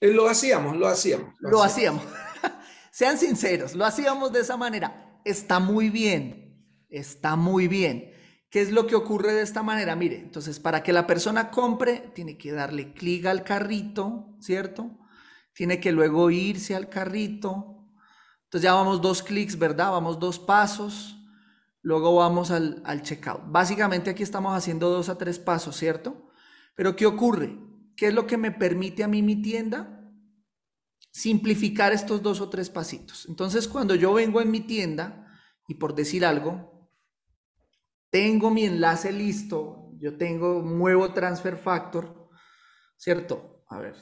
Eh, lo hacíamos, lo hacíamos. Lo, hacíamos. Sean sinceros, lo hacíamos de esa manera. Está muy bien, está muy bien. ¿Qué es lo que ocurre de esta manera? Mire, entonces para que la persona compre, tiene que darle clic al carrito, ¿cierto? Tiene que luego irse al carrito, entonces ya vamos dos clics, ¿verdad? Vamos dos pasos. Luego vamos al, al checkout. Básicamente aquí estamos haciendo dos a tres pasos, ¿cierto? Pero ¿qué ocurre? ¿Qué es lo que me permite a mí mi tienda? Simplificar estos dos o tres pasitos. Entonces cuando yo vengo en mi tienda y por decir algo, tengo mi enlace listo, yo tengo, nuevo transfer factor, ¿cierto? A ver.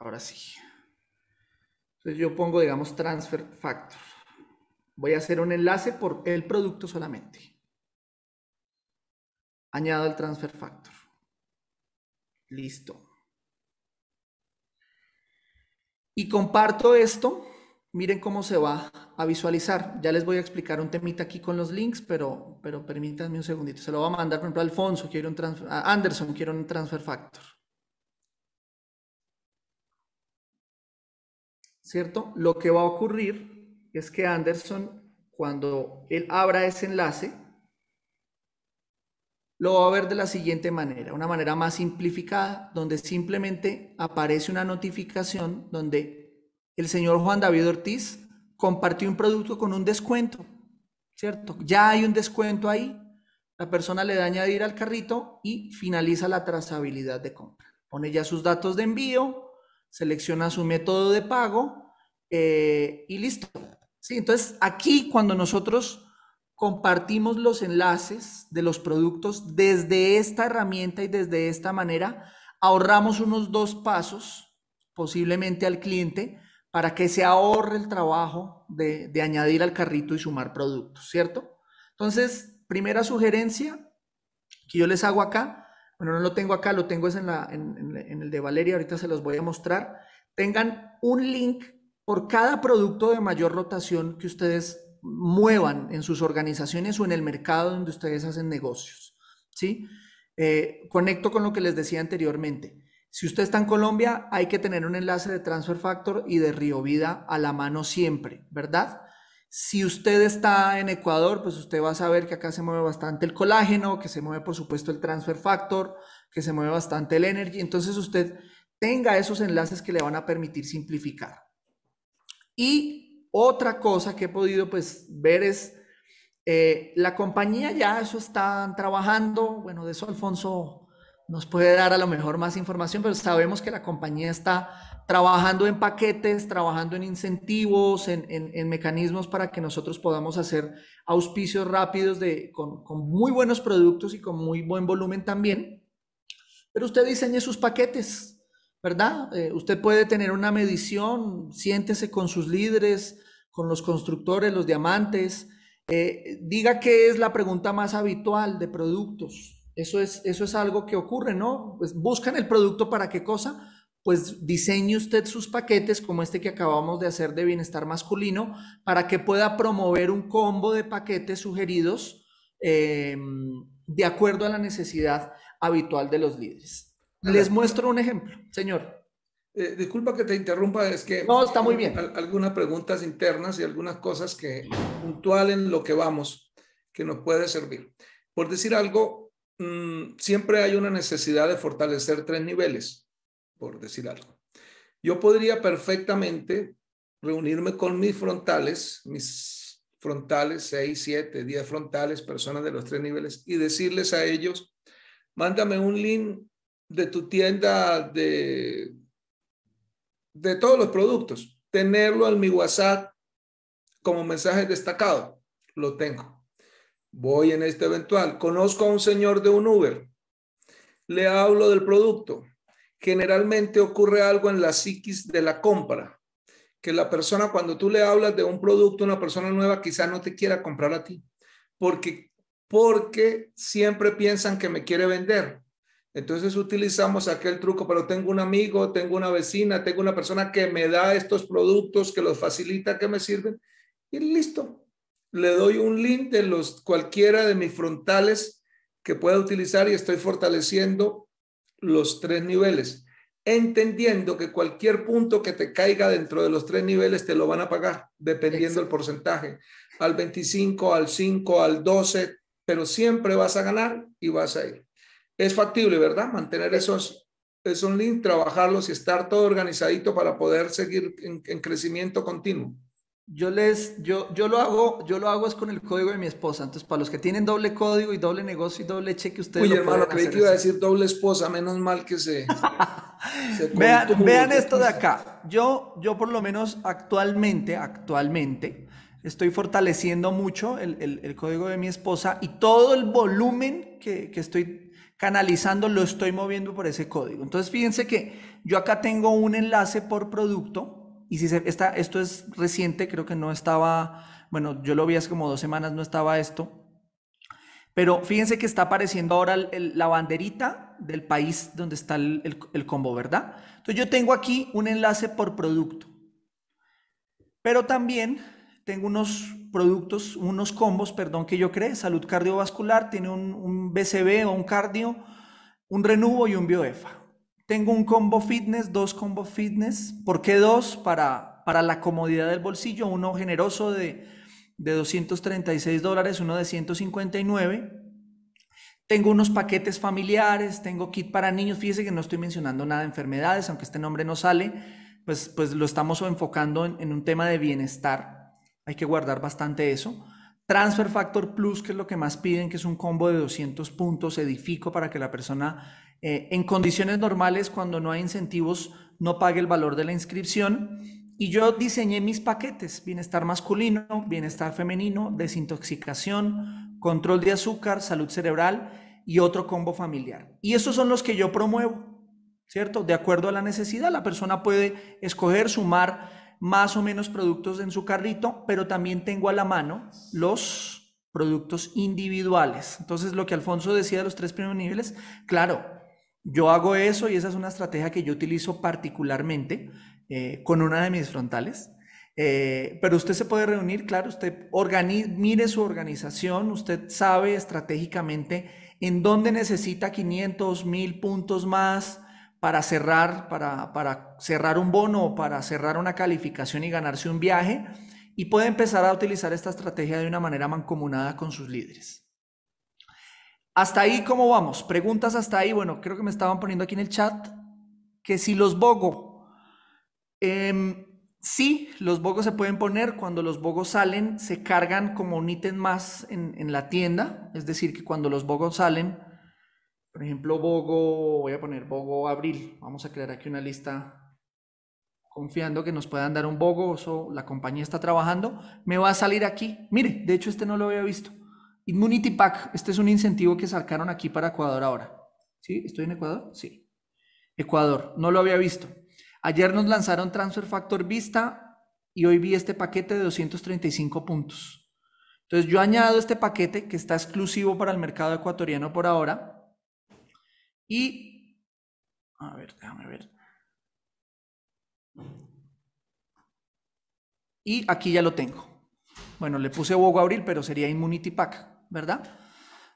Ahora sí. Entonces yo pongo, digamos, transfer factor. Voy a hacer un enlace por el producto solamente. Añado el transfer factor. Listo. Y comparto esto. Miren cómo se va a visualizar. Ya les voy a explicar un temita aquí con los links, pero, pero permítanme un segundito. Se lo voy a mandar, por ejemplo, a Alfonso, quiero un transfer, a Anderson, quiero un transfer factor. ¿cierto? Lo que va a ocurrir es que Anderson, cuando él abra ese enlace, lo va a ver de la siguiente manera, una manera más simplificada, donde simplemente aparece una notificación donde el señor Juan David Ortiz compartió un producto con un descuento, ¿cierto? Ya hay un descuento ahí, la persona le da añadir al carrito y finaliza la trazabilidad de compra. Pone ya sus datos de envío, selecciona su método de pago eh, y listo. Sí, entonces aquí cuando nosotros compartimos los enlaces de los productos desde esta herramienta y desde esta manera, ahorramos unos dos pasos posiblemente al cliente para que se ahorre el trabajo de, de añadir al carrito y sumar productos, ¿cierto? Entonces, primera sugerencia que yo les hago acá, bueno, no lo tengo acá, lo tengo es en, el de Valeria, ahorita se los voy a mostrar, tengan un link por cada producto de mayor rotación que ustedes muevan en sus organizaciones o en el mercado donde ustedes hacen negocios. ¿sí? Eh, conecto con lo que les decía anteriormente. Si usted está en Colombia, hay que tener un enlace de Transfer Factor y de Río Vida a la mano siempre, ¿verdad? Si usted está en Ecuador, pues usted va a saber que acá se mueve bastante el colágeno, que se mueve por supuesto el transfer factor, que se mueve bastante el energy. Entonces usted tenga esos enlaces que le van a permitir simplificar. Y otra cosa que he podido pues ver es eh, la compañía ya eso están trabajando. Bueno, de eso Alfonso nos puede dar a lo mejor más información, pero sabemos que la compañía está trabajando en paquetes, trabajando en incentivos, en, mecanismos para que nosotros podamos hacer auspicios rápidos con, muy buenos productos y con muy buen volumen también. Pero usted diseñe sus paquetes, ¿verdad? Eh, usted puede tener una medición, siéntese con sus líderes, con los constructores, los diamantes, eh, diga qué es la pregunta más habitual de productos. Eso es, eso es algo que ocurre, ¿no? Pues buscan el producto para qué cosa, pues diseñe usted sus paquetes como este que acabamos de hacer de bienestar masculino para que pueda promover un combo de paquetes sugeridos eh, de acuerdo a la necesidad habitual de los líderes. Les muestro un ejemplo, señor. Eh, disculpa que te interrumpa, es que... No, está muy bien. Algunas preguntas internas y algunas cosas que puntualen lo que vamos, que nos puede servir. Por decir algo, mm, siempre hay una necesidad de fortalecer tres niveles por decir algo. Yo podría perfectamente reunirme con mis frontales, mis frontales, seis, siete, diez frontales, personas de los tres niveles, y decirles a ellos, mándame un link de tu tienda de, de todos los productos, tenerlo en mi WhatsApp como mensaje destacado, lo tengo. Voy en este eventual, conozco a un señor de un Uber, le hablo del producto, generalmente ocurre algo en la psiquis de la compra, que la persona cuando tú le hablas de un producto, una persona nueva quizá no te quiera comprar a ti, porque porque siempre piensan que me quiere vender. Entonces utilizamos aquel truco, pero tengo un amigo, tengo una vecina, tengo una persona que me da estos productos, que los facilita, que me sirven, y listo. Le doy un link de los cualquiera de mis frontales que pueda utilizar y estoy fortaleciendo los tres niveles, entendiendo que cualquier punto que te caiga dentro de los tres niveles te lo van a pagar, dependiendo el porcentaje, al 25, al 5, al 12, pero siempre vas a ganar y vas a ir. Es factible, ¿verdad? Mantener esos, links, trabajarlos y estar todo organizadito para poder seguir en crecimiento continuo. Yo les, yo, yo lo hago, yo lo hago es con el código de mi esposa. Entonces, para los que tienen doble código y doble negocio y doble cheque, ustedes. Oye, hermano, creí que iba a decir doble esposa, menos mal que se. vean, esto de acá. Yo, yo por lo menos actualmente, actualmente, estoy fortaleciendo mucho el, código de mi esposa y todo el volumen que, que estoy canalizando lo estoy moviendo por ese código. Entonces, fíjense que yo acá tengo un enlace por producto y si se, esta, esto es reciente, creo que no estaba, bueno, yo lo vi hace como dos semanas, no estaba esto. Pero fíjense que está apareciendo ahora la banderita del país donde está el, el combo, ¿verdad? Entonces yo tengo aquí un enlace por producto. Pero también tengo unos productos, unos combos, perdón, que yo creé. Salud cardiovascular tiene un, un BCB o un cardio, un renuvo y un bioefa. Tengo un combo fitness, dos combo fitness. ¿Por qué dos? Para, para la comodidad del bolsillo, uno generoso de, de 236 dólares, uno de 159. Tengo unos paquetes familiares, tengo kit para niños. Fíjense que no estoy mencionando nada de enfermedades, aunque este nombre no sale, pues, pues lo estamos enfocando en, en un tema de bienestar. Hay que guardar bastante eso. Transfer Factor Plus, que es lo que más piden, que es un combo de 200 puntos, edifico para que la persona eh, en condiciones normales, cuando no hay incentivos, no pague el valor de la inscripción. Y yo diseñé mis paquetes, bienestar masculino, bienestar femenino, desintoxicación, control de azúcar, salud cerebral y otro combo familiar. Y esos son los que yo promuevo, ¿cierto? De acuerdo a la necesidad, la persona puede escoger, sumar más o menos productos en su carrito, pero también tengo a la mano los productos individuales. Entonces, lo que Alfonso decía de los tres primeros niveles, claro, yo hago eso y esa es una estrategia que yo utilizo particularmente eh, con una de mis frontales. Eh, pero usted se puede reunir, claro, usted mire su organización, usted sabe estratégicamente en dónde necesita 500, 1000 puntos más para cerrar, para cerrar un bono, para cerrar una calificación y ganarse un viaje, y puede empezar a utilizar esta estrategia de una manera mancomunada con sus líderes. Hasta ahí, ¿cómo vamos? Preguntas hasta ahí. Bueno, creo que me estaban poniendo aquí en el chat que si los bogo. Em, sí, los bogos se pueden poner. Cuando los bogos salen, se cargan como un ítem más en, la tienda. Es decir, que cuando los bogos salen, por ejemplo, bogo, voy a poner bogo abril. Vamos a crear aquí una lista confiando que nos puedan dar un bogo, la compañía está trabajando, me va a salir aquí. Mire, de hecho este no lo había visto. Immunity Pack, este es un incentivo que sacaron aquí para Ecuador ahora. ¿Sí? ¿Estoy en Ecuador? Sí. Ecuador, no lo había visto. Ayer nos lanzaron Transfer Factor Vista y hoy vi este paquete de 235 puntos. Entonces yo añado este paquete que está exclusivo para el mercado ecuatoriano por ahora. Y, a ver, déjame ver. Y aquí ya lo tengo. Bueno, le puse Bogo Abril, pero sería Immunity Pack. ¿verdad?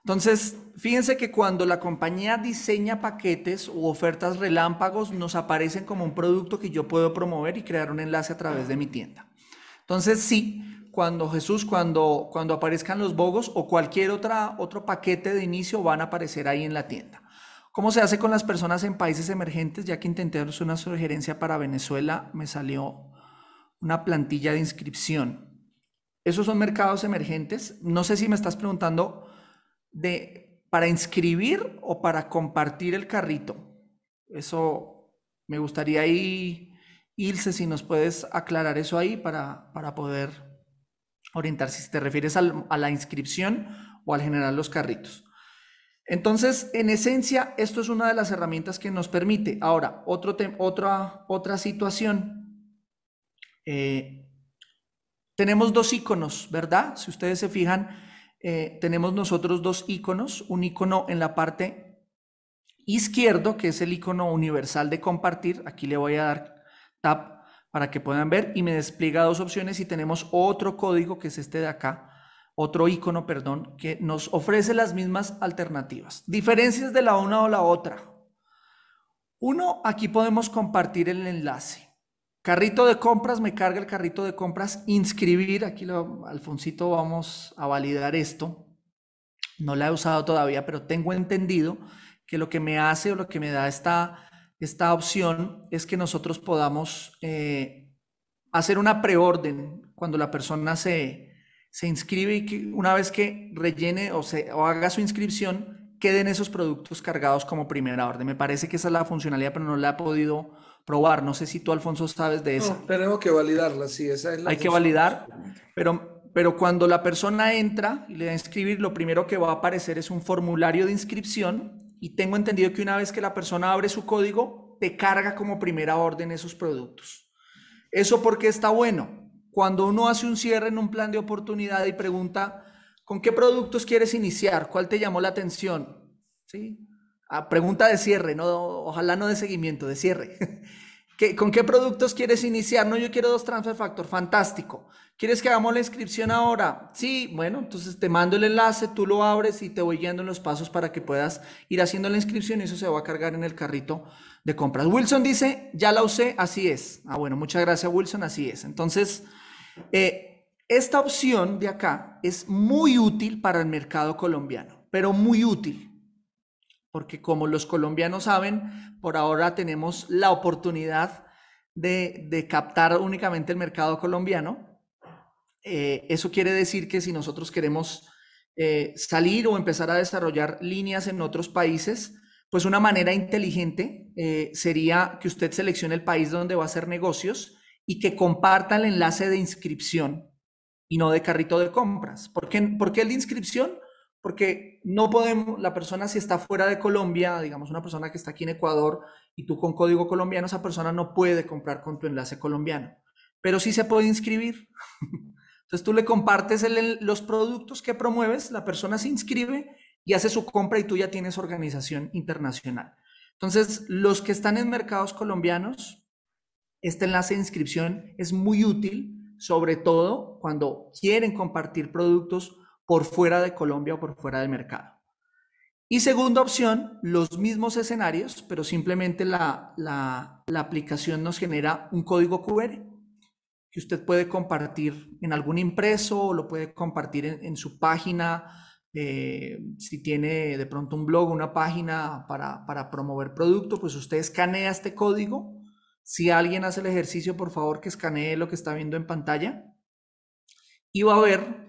Entonces, fíjense que cuando la compañía diseña paquetes u ofertas relámpagos, nos aparecen como un producto que yo puedo promover y crear un enlace a través de mi tienda. Entonces, sí, cuando Jesús, cuando, cuando aparezcan los bogos o cualquier otra, otro paquete de inicio van a aparecer ahí en la tienda. ¿Cómo se hace con las personas en países emergentes? Ya que intenté hacer una sugerencia para Venezuela, me salió una plantilla de inscripción. Esos son mercados emergentes. No sé si me estás preguntando de para inscribir o para compartir el carrito. Eso me gustaría ahí, Ilse, si nos puedes aclarar eso ahí para, para poder orientar si te refieres a la inscripción o al generar los carritos. Entonces, en esencia, esto es una de las herramientas que nos permite. Ahora, otro otra, otra situación. Eh, tenemos dos iconos, ¿verdad? Si ustedes se fijan, eh, tenemos nosotros dos iconos, un icono en la parte izquierdo, que es el icono universal de compartir. Aquí le voy a dar tap para que puedan ver y me despliega dos opciones y tenemos otro código que es este de acá, otro icono, perdón, que nos ofrece las mismas alternativas. Diferencias de la una o la otra. Uno, aquí podemos compartir el enlace. Carrito de compras, me carga el carrito de compras. Inscribir, aquí lo, Alfoncito vamos a validar esto. No la he usado todavía, pero tengo entendido que lo que me hace o lo que me da esta, esta opción es que nosotros podamos eh, hacer una preorden cuando la persona se, inscribe y que una vez que rellene o, o haga su inscripción, queden esos productos cargados como primera orden. Me parece que esa es la funcionalidad, pero no la he podido probar. No sé si tú, Alfonso, sabes de eso. tenemos que validarla, sí, esa es la. Hay que validar, pero, pero cuando la persona entra y le da a inscribir, lo primero que va a aparecer es un formulario de inscripción y tengo entendido que una vez que la persona abre su código, te carga como primera orden esos productos. ¿Eso porque está bueno? Cuando uno hace un cierre en un plan de oportunidad y pregunta, ¿con qué productos quieres iniciar? ¿Cuál te llamó la atención? ¿Sí? pregunta de cierre, no, ojalá no de seguimiento, de cierre. ¿Con qué productos quieres iniciar? No, yo quiero dos transfer factor, fantástico. ¿Quieres que hagamos la inscripción ahora? Sí, bueno, entonces te mando el enlace, tú lo abres y te voy guiando en los pasos para que puedas ir haciendo la inscripción y eso se va a cargar en el carrito de compras. Wilson dice, ya la usé, así es. Ah, bueno, muchas gracias Wilson, así es. Entonces, eh, esta opción de acá es muy útil para el mercado colombiano, pero muy útil porque como los colombianos saben, por ahora tenemos la oportunidad de, captar únicamente el mercado colombiano. Eh, eso quiere decir que si nosotros queremos eh, salir o empezar a desarrollar líneas en otros países, pues una manera inteligente eh, sería que usted seleccione el país donde va a hacer negocios y que comparta el enlace de inscripción y no de carrito de compras. ¿Por qué, ¿por qué el de inscripción? Porque no podemos, la persona si está fuera de Colombia, digamos una persona que está aquí en Ecuador y tú con código colombiano, esa persona no puede comprar con tu enlace colombiano, pero sí se puede inscribir. Entonces tú le compartes los productos que promueves, la persona se inscribe y hace su compra y tú ya tienes organización internacional. Entonces, los que están en mercados colombianos, este enlace de inscripción es muy útil, sobre todo cuando quieren compartir productos por fuera de Colombia o por fuera del mercado. Y segunda opción, los mismos escenarios, pero simplemente la, la, aplicación nos genera un código QR que usted puede compartir en algún impreso o lo puede compartir en, su página, eh, si tiene de pronto un blog, una página para, para, promover producto, pues usted escanea este código. Si alguien hace el ejercicio, por favor que escanee lo que está viendo en pantalla y va a ver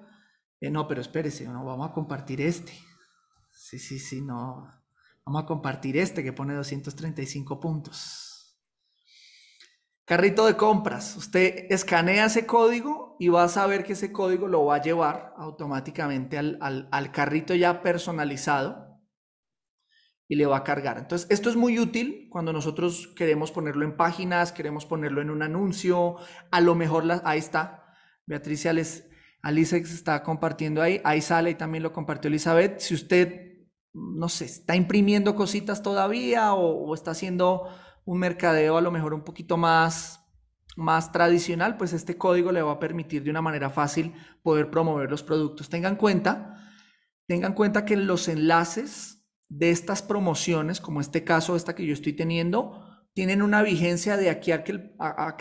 eh, no, pero espérese, no, vamos a compartir este. Sí, sí, sí, no. Vamos a compartir este que pone 235 puntos. Carrito de compras. Usted escanea ese código y va a saber que ese código lo va a llevar automáticamente al, carrito ya personalizado y le va a cargar. Entonces, esto es muy útil cuando nosotros queremos ponerlo en páginas, queremos ponerlo en un anuncio. A lo mejor, ahí está. Beatriz les, Alice está compartiendo ahí, ahí sale y también lo compartió Elizabeth. Si usted, no sé, está imprimiendo cositas todavía o, está haciendo un mercadeo a lo mejor un poquito más más tradicional, pues este código le va a permitir de una manera fácil poder promover los productos. Tengan cuenta, tengan cuenta que los enlaces de estas promociones, como este caso, esta que yo estoy teniendo, tienen una vigencia de aquí a que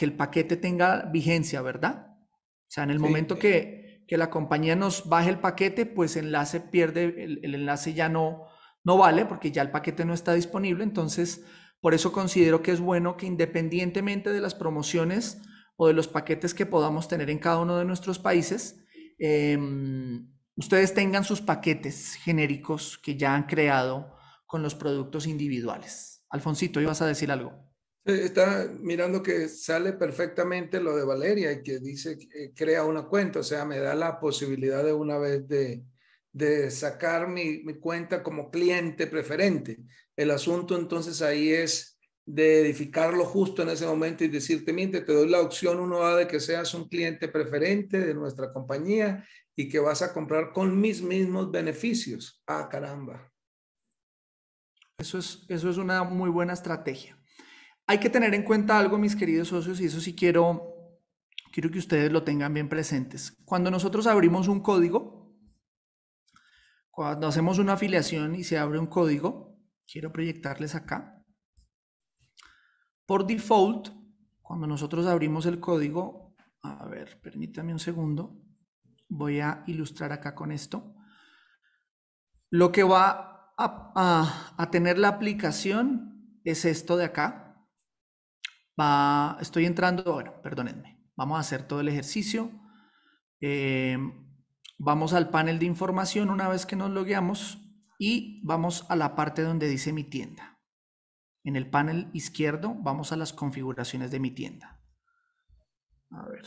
el, paquete tenga vigencia, ¿verdad? O sea, en el momento que, que la compañía nos baje el paquete, pues enlace pierde, el, enlace ya no, no vale porque ya el paquete no está disponible. Entonces, por eso considero que es bueno que independientemente de las promociones o de los paquetes que podamos tener en cada uno de nuestros países, em, ustedes tengan sus paquetes genéricos que ya han creado con los productos individuales. Alfonsito, vas a decir algo. Eh, está mirando que sale perfectamente lo de Valeria y que dice, eh, crea una cuenta, o sea, me da la posibilidad de una vez de, sacar mi, cuenta como cliente preferente. El asunto entonces ahí es de edificarlo justo en ese momento y decirte, miente, te doy la opción 1A de que seas un cliente preferente de nuestra compañía y que vas a comprar con mis mismos beneficios. Ah, caramba. Eso es, eso es una muy buena estrategia. Hay que tener en cuenta algo, mis queridos socios, y eso sí quiero, quiero que ustedes lo tengan bien presentes. Cuando nosotros abrimos un código, cuando hacemos una afiliación y se abre un código, quiero proyectarles acá. Por default, cuando nosotros abrimos el código, a ver, permítame un segundo, voy a ilustrar acá con esto. Lo que va a, tener la aplicación es esto de acá estoy entrando, bueno, perdónenme, vamos a hacer todo el ejercicio. Em, vamos al panel de información una vez que nos logueamos y vamos a la parte donde dice mi tienda. En el panel izquierdo vamos a las configuraciones de mi tienda. A ver,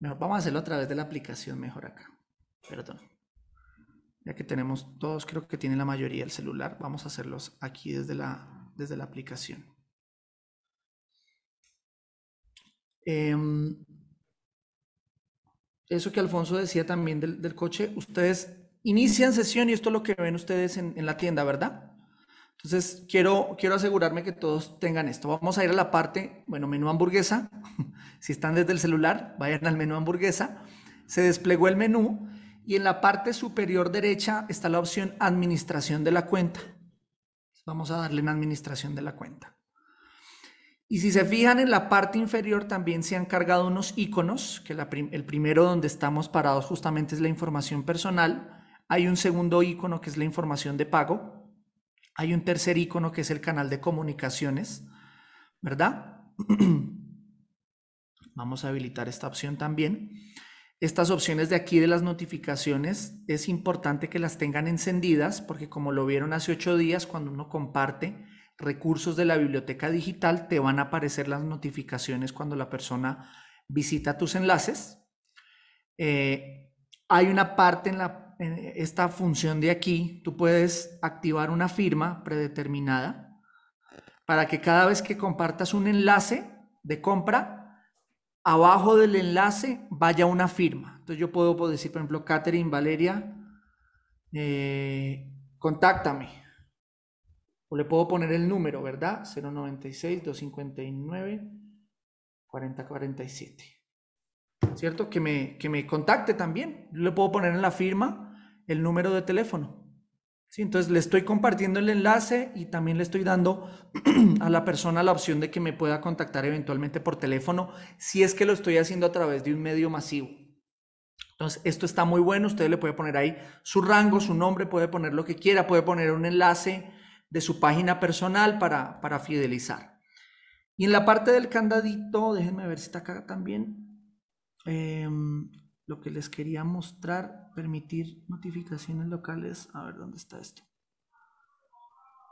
mejor vamos a hacerlo a través de la aplicación mejor acá. Perdón. Ya que tenemos todos, creo que tiene la mayoría el celular, vamos a hacerlos aquí desde la, desde la aplicación. Em, eso que Alfonso decía también del, coche, ustedes inician sesión y esto es lo que ven ustedes en, la tienda, ¿verdad? Entonces, quiero, quiero asegurarme que todos tengan esto. Vamos a ir a la parte, bueno, menú hamburguesa. si están desde el celular, vayan al menú hamburguesa. Se desplegó el menú y en la parte superior derecha está la opción administración de la cuenta. Vamos a darle en administración de la cuenta. Y si se fijan en la parte inferior también se han cargado unos iconos, que el primero donde estamos parados justamente es la información personal. Hay un segundo icono que es la información de pago. Hay un tercer icono que es el canal de comunicaciones, ¿verdad? Vamos a habilitar esta opción también. Estas opciones de aquí de las notificaciones es importante que las tengan encendidas porque como lo vieron hace ocho días, cuando uno comparte, recursos de la biblioteca digital, te van a aparecer las notificaciones cuando la persona visita tus enlaces. Eh, hay una parte en, la, esta función de aquí, tú puedes activar una firma predeterminada para que cada vez que compartas un enlace de compra, abajo del enlace vaya una firma. Entonces yo puedo, decir, por ejemplo, Catherine, Valeria, eh, contáctame le puedo poner el número, ¿verdad? 096-259-4047. ¿Cierto? Que me, que me contacte también. le puedo poner en la firma el número de teléfono. ¿Sí? Entonces le estoy compartiendo el enlace y también le estoy dando a la persona la opción de que me pueda contactar eventualmente por teléfono si es que lo estoy haciendo a través de un medio masivo. Entonces, esto está muy bueno. Usted le puede poner ahí su rango, su nombre, puede poner lo que quiera, puede poner un enlace, de su página personal para, fidelizar. Y en la parte del candadito, déjenme ver si está acá también, em, lo que les quería mostrar, permitir notificaciones locales, a ver dónde está esto.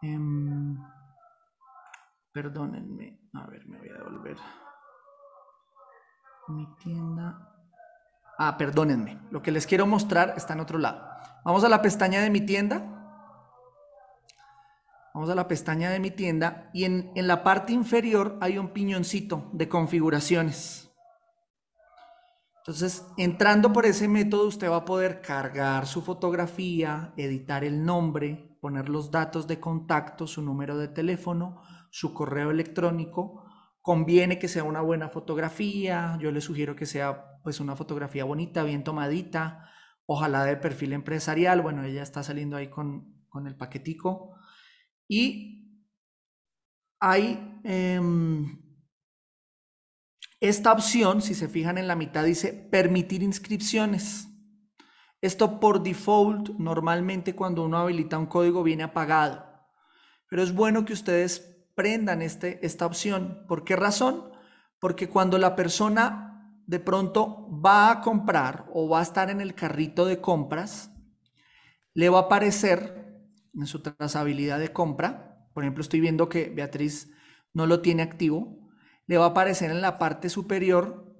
Em, perdónenme, a ver, me voy a devolver. Mi tienda. Ah, perdónenme, lo que les quiero mostrar está en otro lado. Vamos a la pestaña de mi tienda. Vamos a la pestaña de mi tienda y en, en la parte inferior hay un piñoncito de configuraciones. Entonces, entrando por ese método, usted va a poder cargar su fotografía, editar el nombre, poner los datos de contacto, su número de teléfono, su correo electrónico. Conviene que sea una buena fotografía. Yo le sugiero que sea pues una fotografía bonita, bien tomadita, ojalá de perfil empresarial. Bueno, ella está saliendo ahí con, con el paquetico. Y hay em, esta opción, si se fijan en la mitad, dice permitir inscripciones. Esto por default, normalmente cuando uno habilita un código viene apagado. Pero es bueno que ustedes prendan este, esta opción. ¿Por qué razón? Porque cuando la persona de pronto va a comprar o va a estar en el carrito de compras, le va a aparecer en su trazabilidad de compra, por ejemplo, estoy viendo que Beatriz no lo tiene activo, le va a aparecer en la parte superior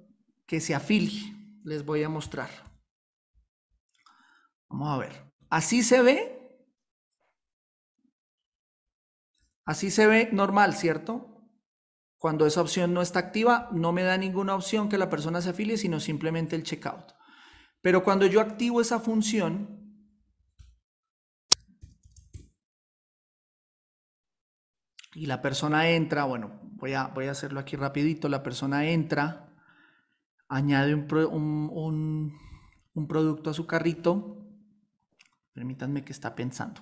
que se afilie. Les voy a mostrar. Vamos a ver. Así se ve. Así se ve normal, ¿cierto? Cuando esa opción no está activa, no me da ninguna opción que la persona se afilie, sino simplemente el checkout. Pero cuando yo activo esa función, y la persona entra, bueno, voy a, voy a hacerlo aquí rapidito, la persona entra, añade un, un producto a su carrito, permítanme que está pensando.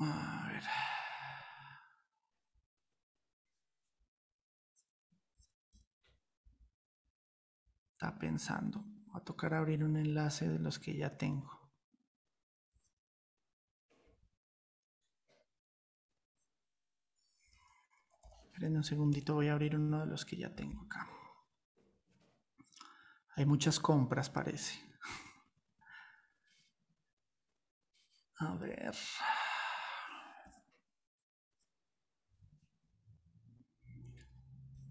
Ah. Está pensando. Va a tocar abrir un enlace de los que ya tengo. Esperen un segundito, voy a abrir uno de los que ya tengo acá. Hay muchas compras, parece. A ver.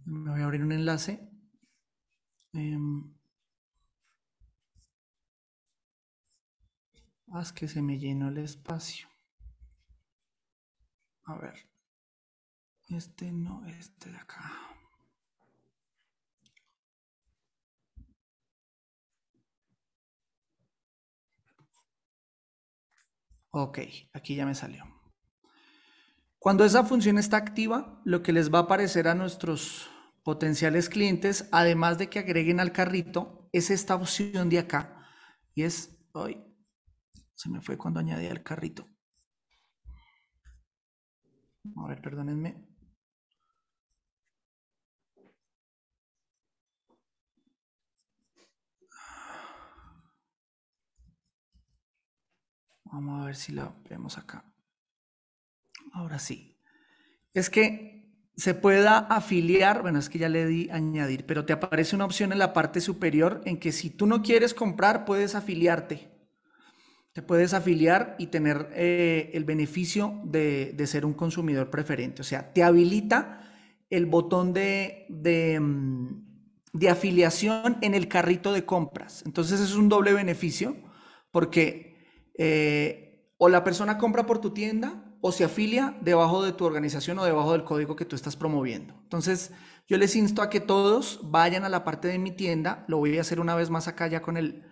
Me voy a abrir un enlace Em, haz que se me llenó el espacio. A ver. Este no, este de acá. Ok, aquí ya me salió. Cuando esa función está activa, lo que les va a aparecer a nuestros potenciales clientes, además de que agreguen al carrito, es esta opción de acá. Y es, hoy se me fue cuando añadí al carrito. A ver, perdónenme. Vamos a ver si la vemos acá. Ahora sí. Es que se pueda afiliar, bueno, es que ya le di añadir, pero te aparece una opción en la parte superior en que si tú no quieres comprar, puedes afiliarte. Te puedes afiliar y tener eh, el beneficio de, ser un consumidor preferente. O sea, te habilita el botón de, de, mm, de afiliación en el carrito de compras. Entonces es un doble beneficio porque eh, o la persona compra por tu tienda o se afilia debajo de tu organización o debajo del código que tú estás promoviendo. Entonces, yo les insto a que todos vayan a la parte de mi tienda. Lo voy a hacer una vez más acá ya con el,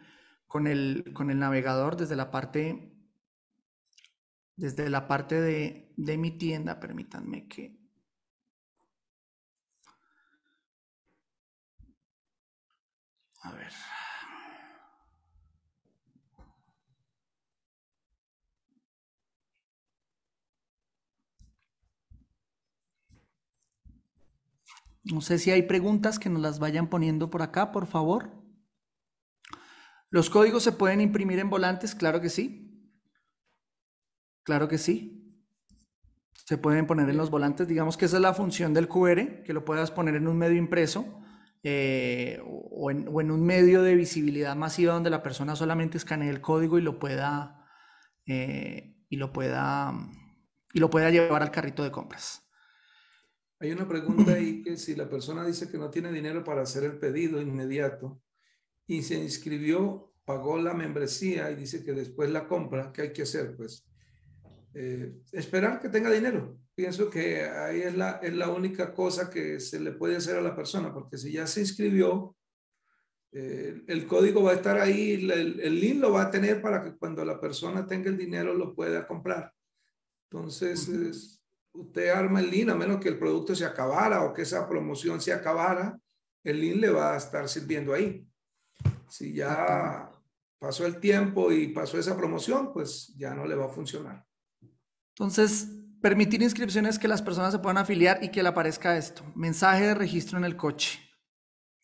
con el, navegador desde la parte, desde la parte de, de mi tienda. Permítanme que... A ver. No sé si hay preguntas que nos las vayan poniendo por acá, por favor. ¿Los códigos se pueden imprimir en volantes? Claro que sí. Claro que sí. Se pueden poner en los volantes. Digamos que esa es la función del QR, que lo puedas poner en un medio impreso eh, o, en, un medio de visibilidad masiva donde la persona solamente escanee el código y lo pueda, eh, y lo pueda, y lo pueda llevar al carrito de compras. Hay una pregunta ahí que si la persona dice que no tiene dinero para hacer el pedido inmediato y se inscribió, pagó la membresía y dice que después la compra, ¿qué hay que hacer? Pues eh, esperar que tenga dinero. Pienso que ahí es la, es la única cosa que se le puede hacer a la persona, porque si ya se inscribió, eh, el código va a estar ahí, el, el link lo va a tener para que cuando la persona tenga el dinero lo pueda comprar. Entonces, usted arma el link a menos que el producto se acabara o que esa promoción se acabara, el link le va a estar sirviendo ahí. Si ya pasó el tiempo y pasó esa promoción, pues ya no le va a funcionar. Entonces, permitir inscripciones que las personas se puedan afiliar y que le aparezca esto, mensaje de registro en el coche.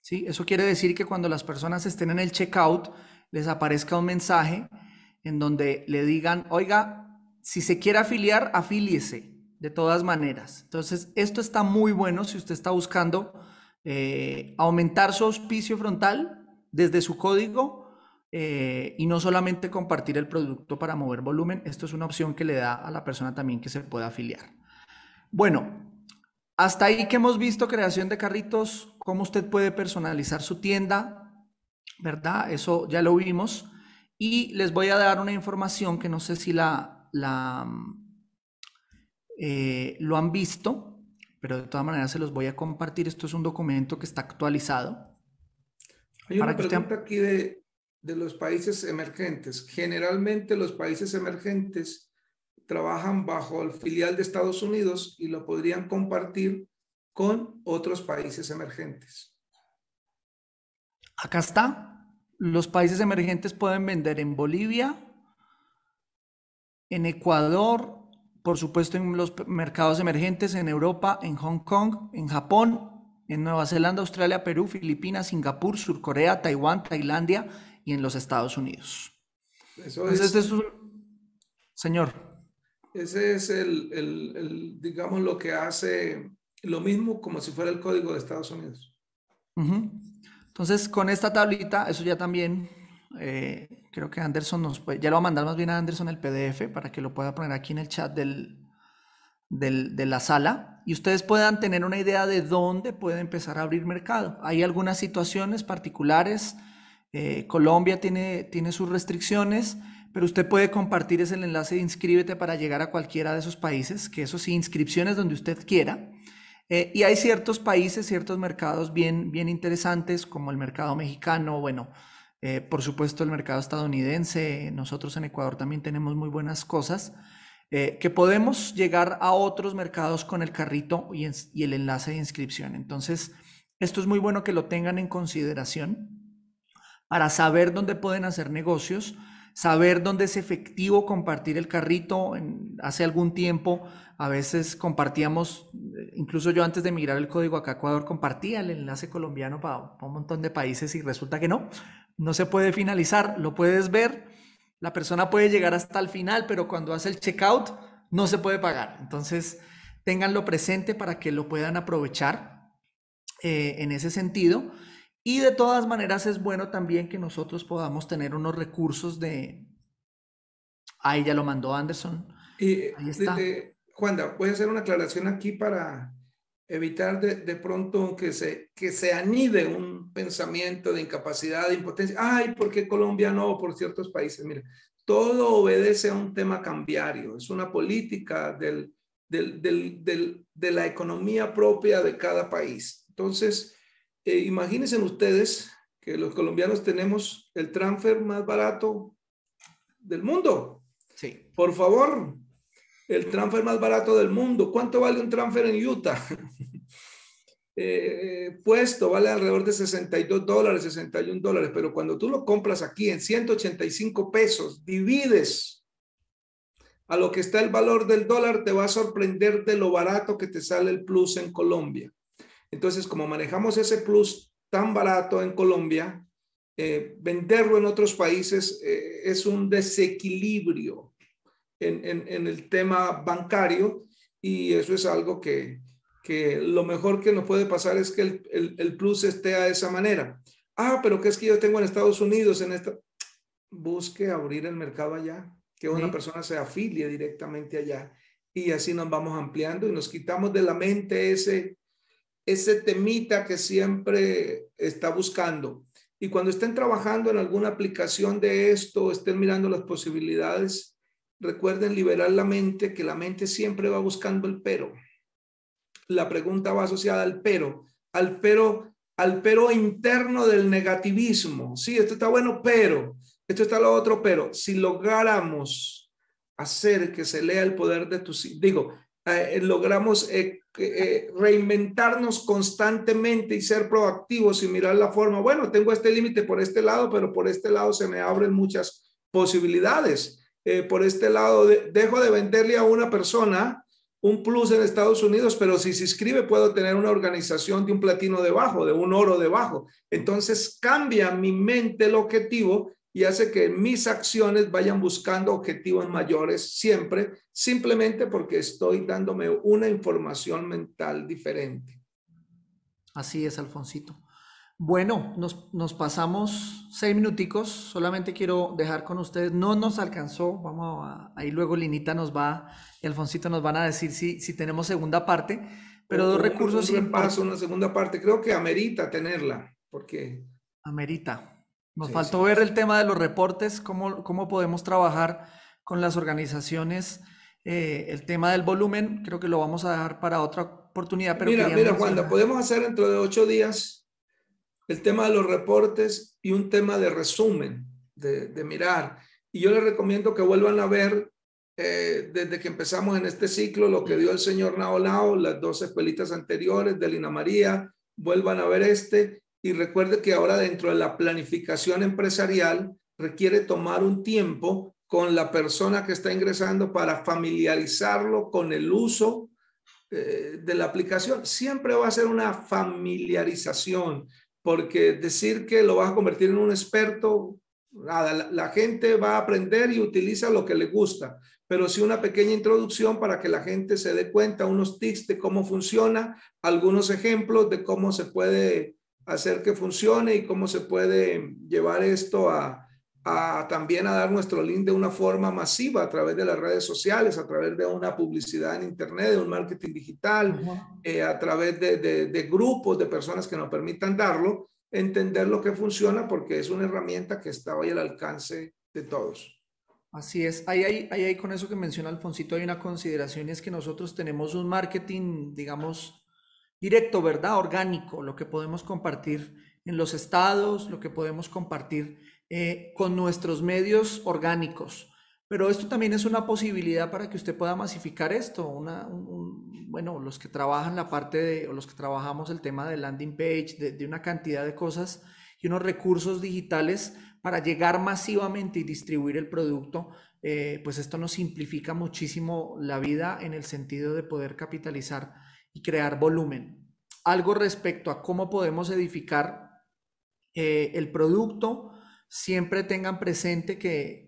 ¿Sí? Eso quiere decir que cuando las personas estén en el checkout, les aparezca un mensaje en donde le digan, oiga, si se quiere afiliar, afíliese de todas maneras. Entonces, esto está muy bueno si usted está buscando eh, aumentar su auspicio frontal desde su código eh, y no solamente compartir el producto para mover volumen. Esto es una opción que le da a la persona también que se pueda afiliar. Bueno, hasta ahí que hemos visto creación de carritos, cómo usted puede personalizar su tienda, ¿verdad? Eso ya lo vimos. Y les voy a dar una información que no sé si la eh, lo han visto, pero de todas maneras se los voy a compartir. Esto es un documento que está actualizado. Hay una pregunta aquí de, de los países emergentes. Generalmente los países emergentes trabajan bajo el filial de Estados Unidos y lo podrían compartir con otros países emergentes. Acá está. Los países emergentes pueden vender en Bolivia, en Ecuador, por supuesto en los mercados emergentes, en Europa, en Hong Kong, en Japón, en Nueva Zelanda, Australia, Perú, Filipinas, Singapur, Sur Corea, Taiwán, Tailandia y en los Estados Unidos. Eso es, este Señor. Ese es el, digamos, lo que hace lo mismo como si fuera el código de Estados Unidos. Entonces, con esta tablita, eso ya también eh, creo que Anderson nos puede, ya lo va a mandar más bien a Anderson el PDF para que lo pueda poner aquí en el chat del, del, de la sala y ustedes puedan tener una idea de dónde puede empezar a abrir mercado. Hay algunas situaciones particulares, eh, Colombia tiene, tiene sus restricciones, pero usted puede compartir ese enlace inscríbete para llegar a cualquiera de esos países, que eso sí, inscripciones donde usted quiera. Eh, y hay ciertos países, ciertos mercados bien, bien interesantes, como el mercado mexicano, bueno, eh, por supuesto, el mercado estadounidense, nosotros en Ecuador también tenemos muy buenas cosas, eh, que podemos llegar a otros mercados con el carrito y, el enlace de inscripción. Entonces, esto es muy bueno que lo tengan en consideración para saber dónde pueden hacer negocios, saber dónde es efectivo compartir el carrito. hace algún tiempo a veces compartíamos, eh, incluso yo antes de migrar el código acá a Ecuador, compartía el enlace colombiano para, un montón de países y resulta que no, no se puede finalizar, lo puedes ver, la persona puede llegar hasta el final, pero cuando hace el checkout no se puede pagar. Entonces, tenganlo presente para que lo puedan aprovechar eh, en ese sentido. Y de todas maneras es bueno también que nosotros podamos tener unos recursos de... Ahí ya lo mandó Anderson. Ahí está. Juan, voy a hacer una aclaración aquí para evitar de, pronto que se, que se anide un pensamiento de incapacidad, de impotencia. Ay, ¿por qué Colombia no? Por ciertos países. Mira, todo obedece a un tema cambiario. Es una política del, de la economía propia de cada país. Entonces, eh, imagínense ustedes que los colombianos tenemos el transfer más barato del mundo. Sí. Por favor, el transfer más barato del mundo. ¿Cuánto vale un transfer en Utah? Eh, eh, puesto vale alrededor de 62 dólares, 61 dólares, pero cuando tú lo compras aquí en 185 pesos, divides a lo que está el valor del dólar, te va a sorprender de lo barato que te sale el plus en Colombia. Entonces, como manejamos ese plus tan barato en Colombia, eh, venderlo en otros países es un desequilibrio en, el tema bancario y eso es algo que, lo mejor que nos puede pasar es que el, plus esté a esa manera. Ah, pero ¿qué es que yo tengo en Estados Unidos? En esta... Busque abrir el mercado allá, que una persona se afilie directamente allá y así nos vamos ampliando y nos quitamos de la mente ese, ese temita que siempre está buscando. Y cuando estén trabajando en alguna aplicación de esto, estén mirando las posibilidades, Recuerden liberar la mente, que la mente siempre va buscando el pero. La pregunta va asociada al pero, al pero, al pero interno del negativismo. Sí, esto está bueno, pero, esto está lo otro, pero si logramos hacer que se lea el poder de tu, digo, eh, logramos eh, eh, reinventarnos constantemente y ser proactivos y mirar la forma, bueno, tengo este límite por este lado, pero por este lado se me abren muchas posibilidades. Eh, por este lado, dejo de venderle a una persona un plus en Estados Unidos, pero si se inscribe puedo tener una organización de un platino debajo, de un oro debajo. Entonces cambia mi mente el objetivo y hace que mis acciones vayan buscando objetivos mayores siempre, simplemente porque estoy dándome una información mental diferente. Así es, Alfonsito. Bueno, nos, pasamos seis minuticos, solamente quiero dejar con ustedes, no nos alcanzó, vamos a, ahí luego Linita nos va y Alfoncito nos van a decir si, si tenemos segunda parte, pero, dos recursos... Un paso, una segunda parte, creo que amerita tenerla, porque... Amerita. Nos faltó ver el tema de los reportes, cómo, cómo podemos trabajar con las organizaciones, eh, el tema del volumen, creo que lo vamos a dejar para otra oportunidad. Pero mira, mira, podemos hacer dentro de ocho días el tema de los reportes y un tema de resumen, de, mirar. Y yo les recomiendo que vuelvan a ver eh, desde que empezamos en este ciclo lo que dio el señor Naolao, las dos pelitas anteriores de Lina María, vuelvan a ver este y recuerde que ahora dentro de la planificación empresarial requiere tomar un tiempo con la persona que está ingresando para familiarizarlo con el uso eh, de la aplicación. Siempre va a ser una familiarización, porque decir que lo vas a convertir en un experto, nada, la, gente va a aprender y utiliza lo que le gusta, pero sí una pequeña introducción para que la gente se dé cuenta, unos tips de cómo funciona, algunos ejemplos de cómo se puede hacer que funcione y cómo se puede llevar esto a, también a dar nuestro link de una forma masiva a través de las redes sociales, a través de una publicidad en Internet, de un marketing digital, eh, a través de, grupos de personas que nos permitan darlo, entender lo que funciona porque es una herramienta que está hoy al alcance de todos. Así es, ahí, ahí, ahí con eso que menciona Alfoncito hay una consideración y es que nosotros tenemos un marketing, digamos, directo, ¿verdad? Orgánico, lo que podemos compartir en los estados, lo que podemos compartir eh, con nuestros medios orgánicos. Pero esto también es una posibilidad para que usted pueda masificar esto. bueno, los que trabajan la parte de, o los que trabajamos el tema de landing page, de, una cantidad de cosas y unos recursos digitales para llegar masivamente y distribuir el producto, eh, pues esto nos simplifica muchísimo la vida en el sentido de poder capitalizar y crear volumen. Algo respecto a cómo podemos edificar eh, el producto, siempre tengan presente que,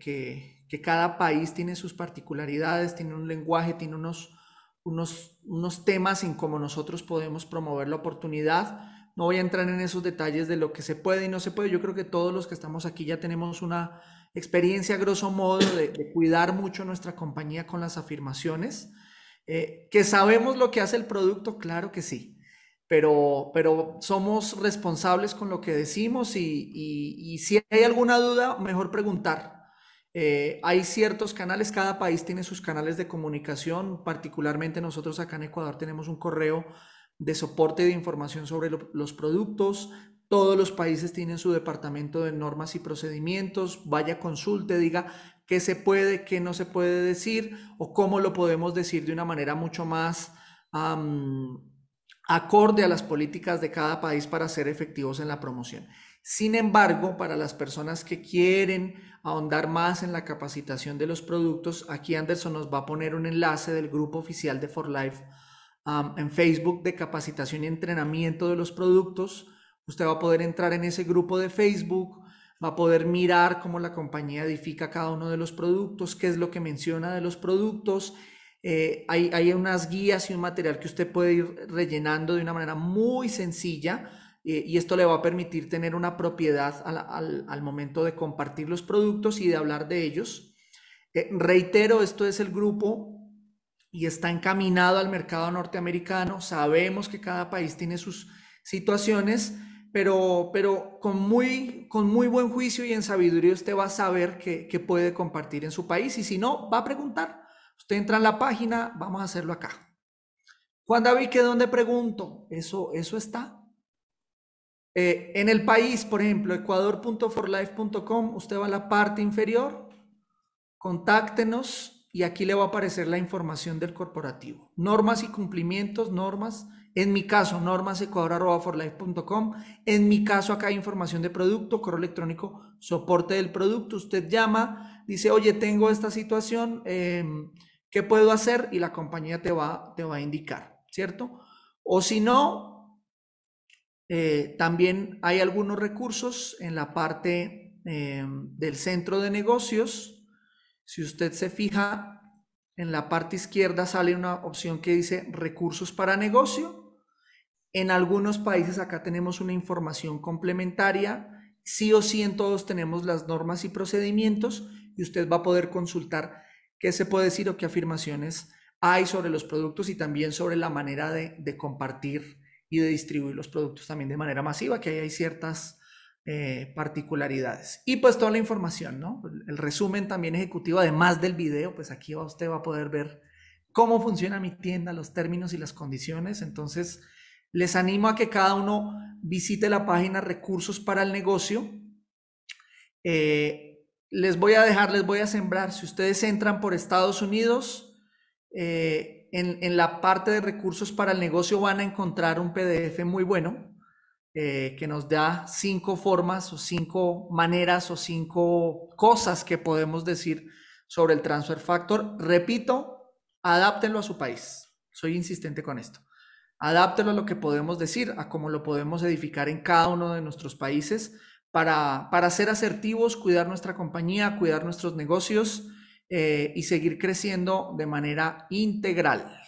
cada país tiene sus particularidades, tiene un lenguaje, tiene unos, unos, temas en cómo nosotros podemos promover la oportunidad. No voy a entrar en esos detalles de lo que se puede y no se puede. Yo creo que todos los que estamos aquí ya tenemos una experiencia, grosso modo, de, cuidar mucho nuestra compañía con las afirmaciones. Eh, ¿Que sabemos lo que hace el producto? Claro que sí pero, somos responsables con lo que decimos y, si hay alguna duda, mejor preguntar. Eh, hay ciertos canales, cada país tiene sus canales de comunicación, particularmente nosotros acá en Ecuador tenemos un correo de soporte de información sobre los productos, todos los países tienen su departamento de normas y procedimientos, vaya consulte, diga qué se puede, qué no se puede decir o cómo lo podemos decir de una manera mucho más acorde a las políticas de cada país para ser efectivos en la promoción. Sin embargo, para las personas que quieren ahondar más en la capacitación de los productos, aquí Anderson nos va a poner un enlace del grupo oficial de For Life um, en Facebook de capacitación y entrenamiento de los productos. Usted va a poder entrar en ese grupo de Facebook, va a poder mirar cómo la compañía edifica cada uno de los productos, qué es lo que menciona de los productos eh, hay, unas guías y un material que usted puede ir rellenando de una manera muy sencilla eh, y esto le va a permitir tener una propiedad al, momento de compartir los productos y de hablar de ellos. Eh, reitero, esto es el grupo y está encaminado al mercado norteamericano. Sabemos que cada país tiene sus situaciones, pero, pero con, muy, con muy buen juicio y en sabiduría usted va a saber qué puede compartir en su país y si no, va a preguntar Usted entra en la página, vamos a hacerlo acá. Juan David, ¿qué dónde pregunto? Eso, eso está. Eh, en el país, por ejemplo, ecuador.forlife.com, usted va a la parte inferior, contáctenos y aquí le va a aparecer la información del corporativo. Normas y cumplimientos, normas. En mi caso, normas normasecuador.forlife.com. En mi caso, acá hay información de producto, correo electrónico, soporte del producto. Usted llama, dice, oye, tengo esta situación. Em, ¿Qué puedo hacer? Y la compañía te va, te va a indicar, ¿cierto? O si no, eh, también hay algunos recursos en la parte em, del centro de negocios. Si usted se fija, en la parte izquierda sale una opción que dice recursos para negocio. En algunos países acá tenemos una información complementaria. Sí o sí en todos tenemos las normas y procedimientos y usted va a poder consultar qué se puede decir o qué afirmaciones hay sobre los productos y también sobre la manera de, compartir y de distribuir los productos también de manera masiva, que ahí hay ciertas eh, particularidades. Y pues toda la información, ¿no? El resumen también ejecutivo, además del video, pues aquí usted va a poder ver cómo funciona mi tienda, los términos y las condiciones. Entonces, les animo a que cada uno visite la página Recursos para el Negocio. Eh, les voy a dejar, les voy a sembrar. Si ustedes entran por Estados Unidos, eh, en, la parte de recursos para el negocio van a encontrar un PDF muy bueno eh, que nos da cinco formas o cinco maneras o cinco cosas que podemos decir sobre el transfer factor. Repito, adáptenlo a su país. Soy insistente con esto. Adáptenlo a lo que podemos decir, a cómo lo podemos edificar en cada uno de nuestros países para, para ser asertivos, cuidar nuestra compañía, cuidar nuestros negocios eh, y seguir creciendo de manera integral.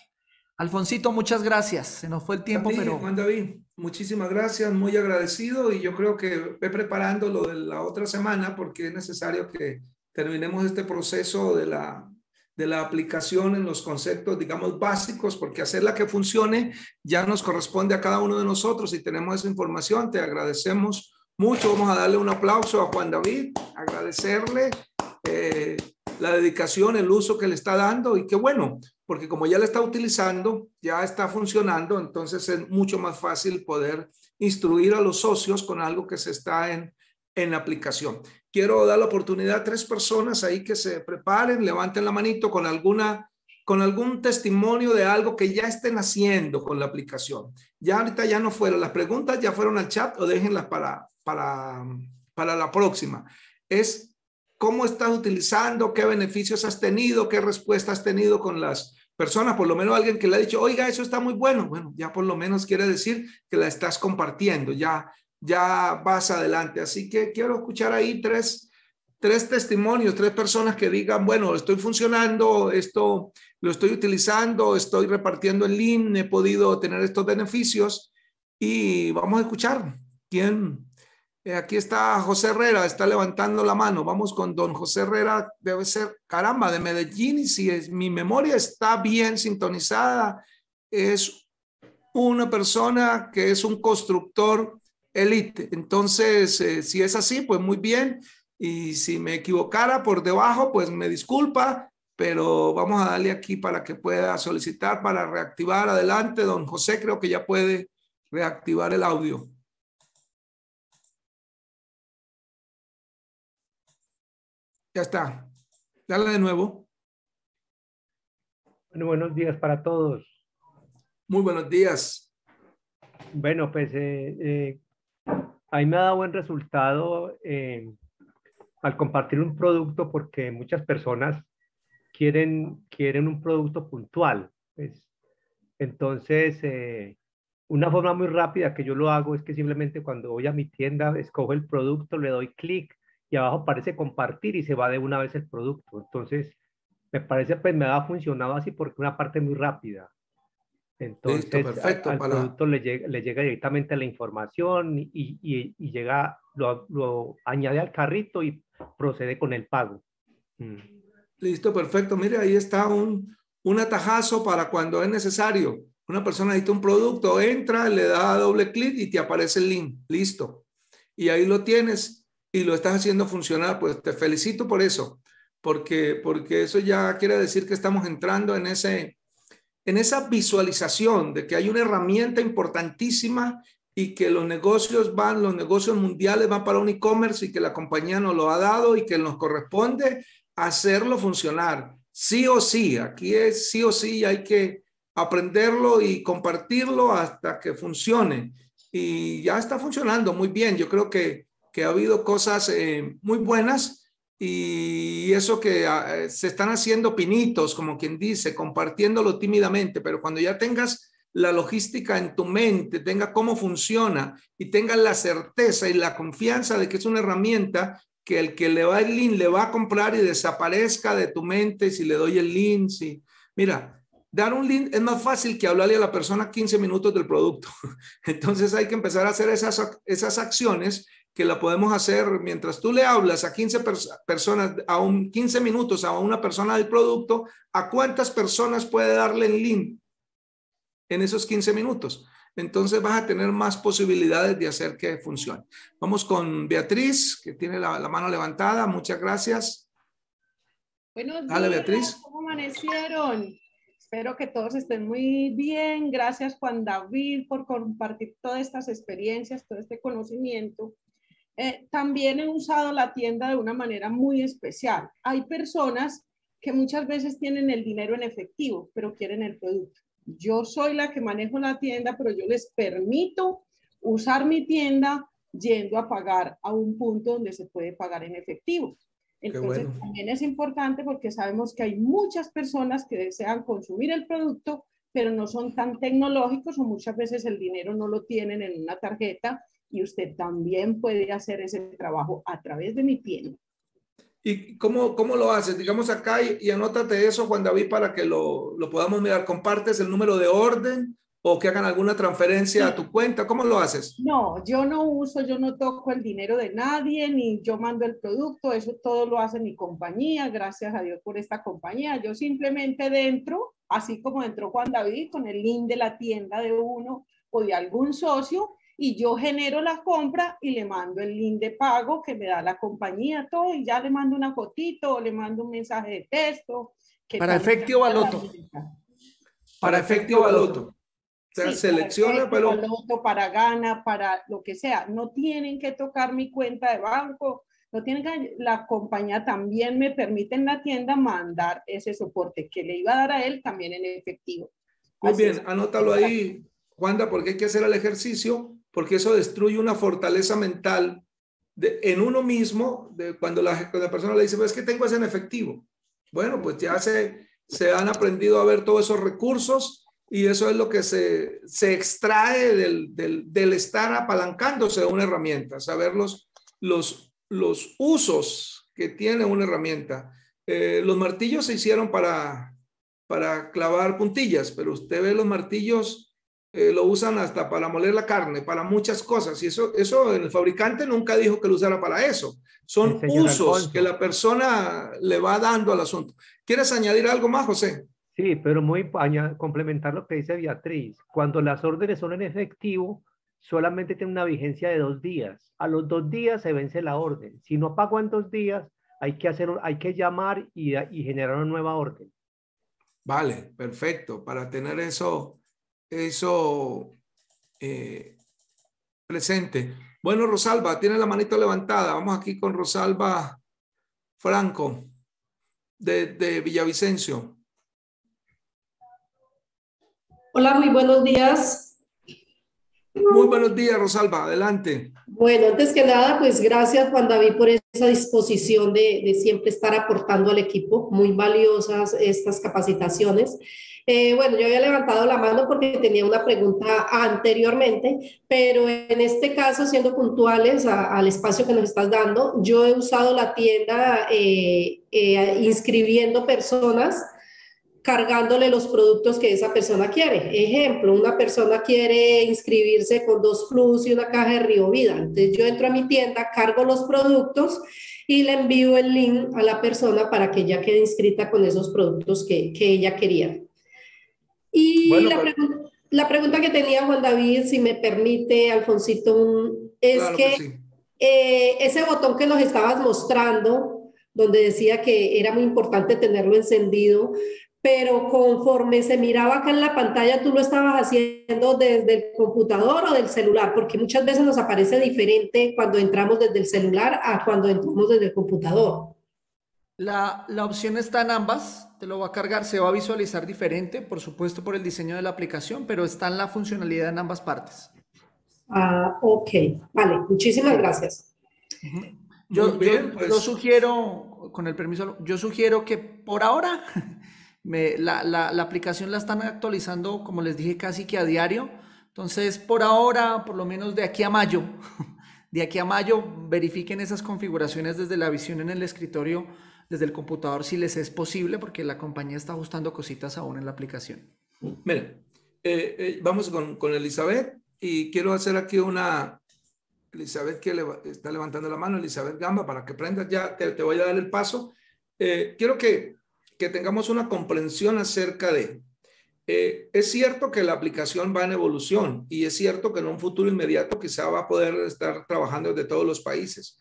Alfoncito muchas gracias. Se nos fue el tiempo, pero... Juan David, muchísimas gracias, muy agradecido y yo creo que ve preparando lo de la otra semana porque es necesario que terminemos este proceso de la, de la aplicación en los conceptos, digamos, básicos, porque hacerla que funcione ya nos corresponde a cada uno de nosotros y tenemos esa información. Te agradecemos mucho. Vamos a darle un aplauso a Juan David, agradecerle eh, la dedicación, el uso que le está dando y qué bueno, porque como ya la está utilizando, ya está funcionando, entonces es mucho más fácil poder instruir a los socios con algo que se está en, en aplicación. Quiero dar la oportunidad a tres personas ahí que se preparen, levanten la manito con alguna con algún testimonio de algo que ya estén haciendo con la aplicación. Ya ahorita ya no fueron, las preguntas ya fueron al chat o déjenlas para, para, para la próxima. Es cómo estás utilizando, qué beneficios has tenido, qué respuesta has tenido con las personas, por lo menos alguien que le ha dicho, oiga, eso está muy bueno. Bueno, ya por lo menos quiere decir que la estás compartiendo, ya, ya vas adelante. Así que quiero escuchar ahí tres, tres testimonios, tres personas que digan, bueno, estoy funcionando, esto lo estoy utilizando, estoy repartiendo el línea he podido tener estos beneficios y vamos a escuchar quién. Eh, aquí está José Herrera, está levantando la mano. Vamos con don José Herrera, debe ser, caramba, de Medellín, y si mi memoria está bien sintonizada, es una persona que es un constructor elite. Entonces, eh, si es así, pues muy bien. Y si me equivocara por debajo, pues me disculpa, pero vamos a darle aquí para que pueda solicitar para reactivar. Adelante, don José, creo que ya puede reactivar el audio. Ya está. Dale de nuevo. Bueno, buenos días para todos. Muy buenos días. Bueno, pues eh, eh, ahí me ha dado buen resultado. Eh, al compartir un producto porque muchas personas quieren, quieren un producto puntual. Pues. entonces, eh, una forma muy rápida que yo lo hago es que simplemente cuando voy a mi tienda, escojo el producto, le doy clic y abajo aparece compartir y se va de una vez el producto. Entonces, me parece, pues me ha funcionado así porque una parte muy rápida. Entonces, producto le llega, le llega, directamente la información y, y llega lo, añade al carrito y procede con el pago. Mm. Listo, perfecto. Mire, ahí está un, un atajazo para cuando es necesario. Una persona necesita un producto, entra, le da doble clic y te aparece el link. Listo. Y ahí lo tienes y lo estás haciendo funcionar. Pues te felicito por eso, porque, porque eso ya quiere decir que estamos entrando en, ese, en esa visualización de que hay una herramienta importantísima y que los negocios van, los negocios mundiales van para un e-commerce y que la compañía nos lo ha dado y que nos corresponde hacerlo funcionar. Sí o sí, aquí es sí o sí, hay que aprenderlo y compartirlo hasta que funcione. Y ya está funcionando muy bien. Yo creo que, ha habido cosas eh, muy buenas y eso que ah, eh, se están haciendo pinitos, como quien dice, compartiéndolo tímidamente, pero cuando ya tengas la logística en tu mente, tenga cómo funciona y tenga la certeza y la confianza de que es una herramienta que el que le va el link le va a comprar y desaparezca de tu mente si le doy el link. Si... Mira, dar un link es más fácil que hablarle a la persona 15 minutos del producto. Entonces hay que empezar a hacer esas, esas acciones que la podemos hacer mientras tú le hablas a 15 personas, a un 15 minutos a una persona del producto, ¿a cuántas personas puede darle el link? en esos 15 minutos. Entonces vas a tener más posibilidades de hacer que funcione. Vamos con Beatriz, que tiene la, mano levantada. Muchas gracias. Buenos días. Beatriz. ¿Cómo amanecieron? Espero que todos estén muy bien. Gracias, Juan David, por compartir todas estas experiencias, todo este conocimiento. Eh, también he usado la tienda de una manera muy especial. Hay personas que muchas veces tienen el dinero en efectivo, pero quieren el producto. Yo soy la que manejo la tienda, pero yo les permito usar mi tienda yendo a pagar a un punto donde se puede pagar en efectivo. Entonces también es importante porque sabemos que hay muchas personas que desean consumir el producto, pero no son tan tecnológicos o muchas veces el dinero no lo tienen en una tarjeta y usted también puede hacer ese trabajo a través de mi tienda. ¿Y cómo, cómo lo haces? Digamos acá y, anótate eso, Juan David, para que lo, lo, podamos mirar. ¿Compartes el número de orden o que hagan alguna transferencia a tu cuenta? ¿Cómo lo haces? No, yo no uso, yo no toco el dinero de nadie, ni yo mando el producto, eso todo lo hace mi compañía, gracias a Dios por esta compañía. Yo simplemente dentro, así como entró Juan David, con el link de la tienda de uno o de algún socio, y yo genero la compra y le mando el link de pago que me da la compañía, todo, y ya le mando una fotito le mando un mensaje de texto. Que para efectivo baloto. Para efectivo baloto. O sea, selecciona, para para gana, para lo que sea. No tienen que tocar mi cuenta de banco. No tienen La compañía también me permite en la tienda mandar ese soporte que le iba a dar a él también en efectivo. Muy bien, anótalo ahí, Juanda, porque hay que hacer el ejercicio porque eso destruye una fortaleza mental en uno mismo, cuando, la, la persona le dice, pues es que tengo ese en efectivo. Bueno, pues ya se, se han aprendido a ver todos esos recursos y eso es lo que se, extrae del, del, estar apalancándose de una herramienta, saber los, los, los usos que tiene una herramienta. Eh, los martillos se hicieron para, para clavar puntillas, pero usted ve los martillos eh, lo usan hasta para moler la carne, para muchas cosas. Y eso, eso el fabricante nunca dijo que lo usara para eso. Son usos que la persona le va dando al asunto. ¿Quieres añadir algo más, José? Sí, pero muy complementar lo que dice Beatriz. Cuando las órdenes son en efectivo, solamente tiene una vigencia de dos días. A los dos días se vence la orden. Si no pago en dos días, hay que, hacer, hay que llamar y generar una nueva orden. Vale, perfecto. Para tener eso eso eh, presente. Bueno, Rosalba, tiene la manita levantada. Vamos aquí con Rosalba Franco de, de Villavicencio. Hola, muy buenos días. Muy buenos días, Rosalba. Adelante. Bueno, antes que nada, pues gracias, Juan David, por esa disposición de, siempre estar aportando al equipo. Muy valiosas estas capacitaciones. Eh, bueno, yo había levantado la mano porque tenía una pregunta anteriormente, pero en este caso, siendo puntuales al espacio que nos estás dando, yo he usado la tienda eh, eh, inscribiendo personas cargándole los productos que esa persona quiere. Ejemplo, una persona quiere inscribirse con dos plus y una caja de Río Vida. Entonces yo entro a mi tienda, cargo los productos y le envío el link a la persona para que ella quede inscrita con esos productos que, que ella quería. Y pues la, pregunta que tenía Juan David, si me permite, Alfonsito, es que, eh, ese botón que nos estabas mostrando, donde decía que era muy importante tenerlo encendido, pero conforme se miraba acá en la pantalla, tú lo estabas haciendo desde el computador o del celular, porque muchas veces nos aparece diferente cuando entramos desde el celular a cuando entramos desde el computador. La, la opción está en ambas, te lo va a cargar, se va a visualizar diferente, por supuesto por el diseño de la aplicación, pero está en la funcionalidad en ambas partes. Ah, ok, vale, muchísimas gracias. Yo, pues. yo sugiero, con el permiso, yo sugiero que por ahora la, aplicación la están actualizando, como les dije, casi que a diario. Entonces, por ahora, por lo menos de aquí a mayo, de aquí a mayo, verifiquen esas configuraciones desde la visión en el escritorio, desde el computador, si les es posible, porque la compañía está ajustando cositas aún en la aplicación. miren eh, eh, vamos con, con, Elizabeth y quiero hacer aquí una... Elizabeth que está levantando la mano, Elizabeth Gamba, para que prendas ya, te, voy a dar el paso. Eh, quiero que que tengamos una comprensión acerca de, eh, es cierto que la aplicación va en evolución y es cierto que en un futuro inmediato quizá va a poder estar trabajando desde todos los países,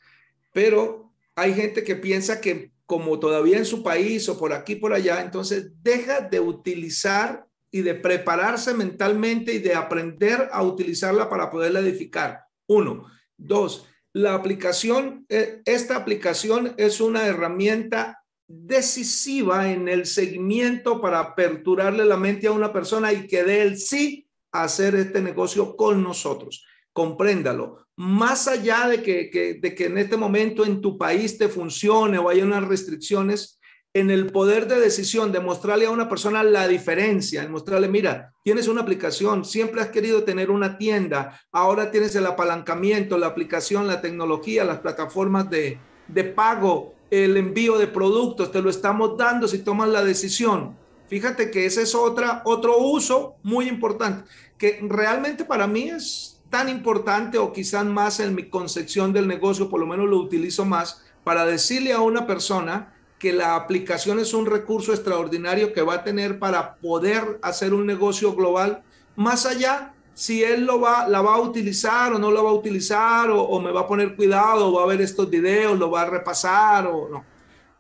pero hay gente que piensa que como todavía en su país o por aquí, por allá, entonces deja de utilizar y de prepararse mentalmente y de aprender a utilizarla para poderla edificar. Uno. Dos, la aplicación, eh, esta aplicación es una herramienta decisiva en el seguimiento para aperturarle la mente a una persona y que dé el sí a hacer este negocio con nosotros. Compréndalo. Más allá de que, que, en este momento en tu país te funcione o haya unas restricciones, en el poder de decisión, de mostrarle a una persona la diferencia, en mostrarle, mira, tienes una aplicación, siempre has querido tener una tienda, ahora tienes el apalancamiento, la aplicación, la tecnología, las plataformas de, de pago el envío de productos, te lo estamos dando si tomas la decisión. Fíjate que ese es otra, otro uso muy importante, que realmente para mí es tan importante o quizás más en mi concepción del negocio, por lo menos lo utilizo más, para decirle a una persona que la aplicación es un recurso extraordinario que va a tener para poder hacer un negocio global, más allá si él lo va, la va a utilizar o no lo va a utilizar, o, me va a poner cuidado, o va a ver estos videos, lo va a repasar o no.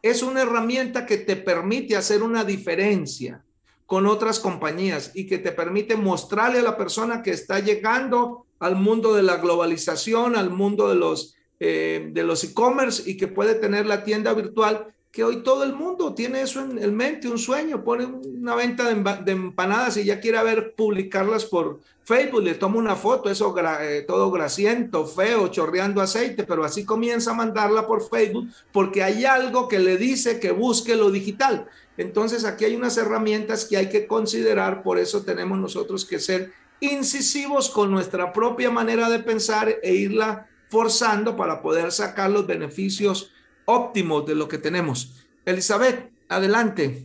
Es una herramienta que te permite hacer una diferencia con otras compañías y que te permite mostrarle a la persona que está llegando al mundo de la globalización, al mundo de los eh, de los e-commerce y que puede tener la tienda virtual que hoy todo el mundo tiene eso en, el mente, un sueño, pone una venta de, empanadas y ya quiere ver publicarlas por Facebook, le toma una foto, eso eh, todo grasiento, feo, chorreando aceite, pero así comienza a mandarla por Facebook porque hay algo que le dice que busque lo digital. Entonces aquí hay unas herramientas que hay que considerar, por eso tenemos nosotros que ser incisivos con nuestra propia manera de pensar e irla forzando para poder sacar los beneficios Óptimo de lo que tenemos. Elizabeth, adelante.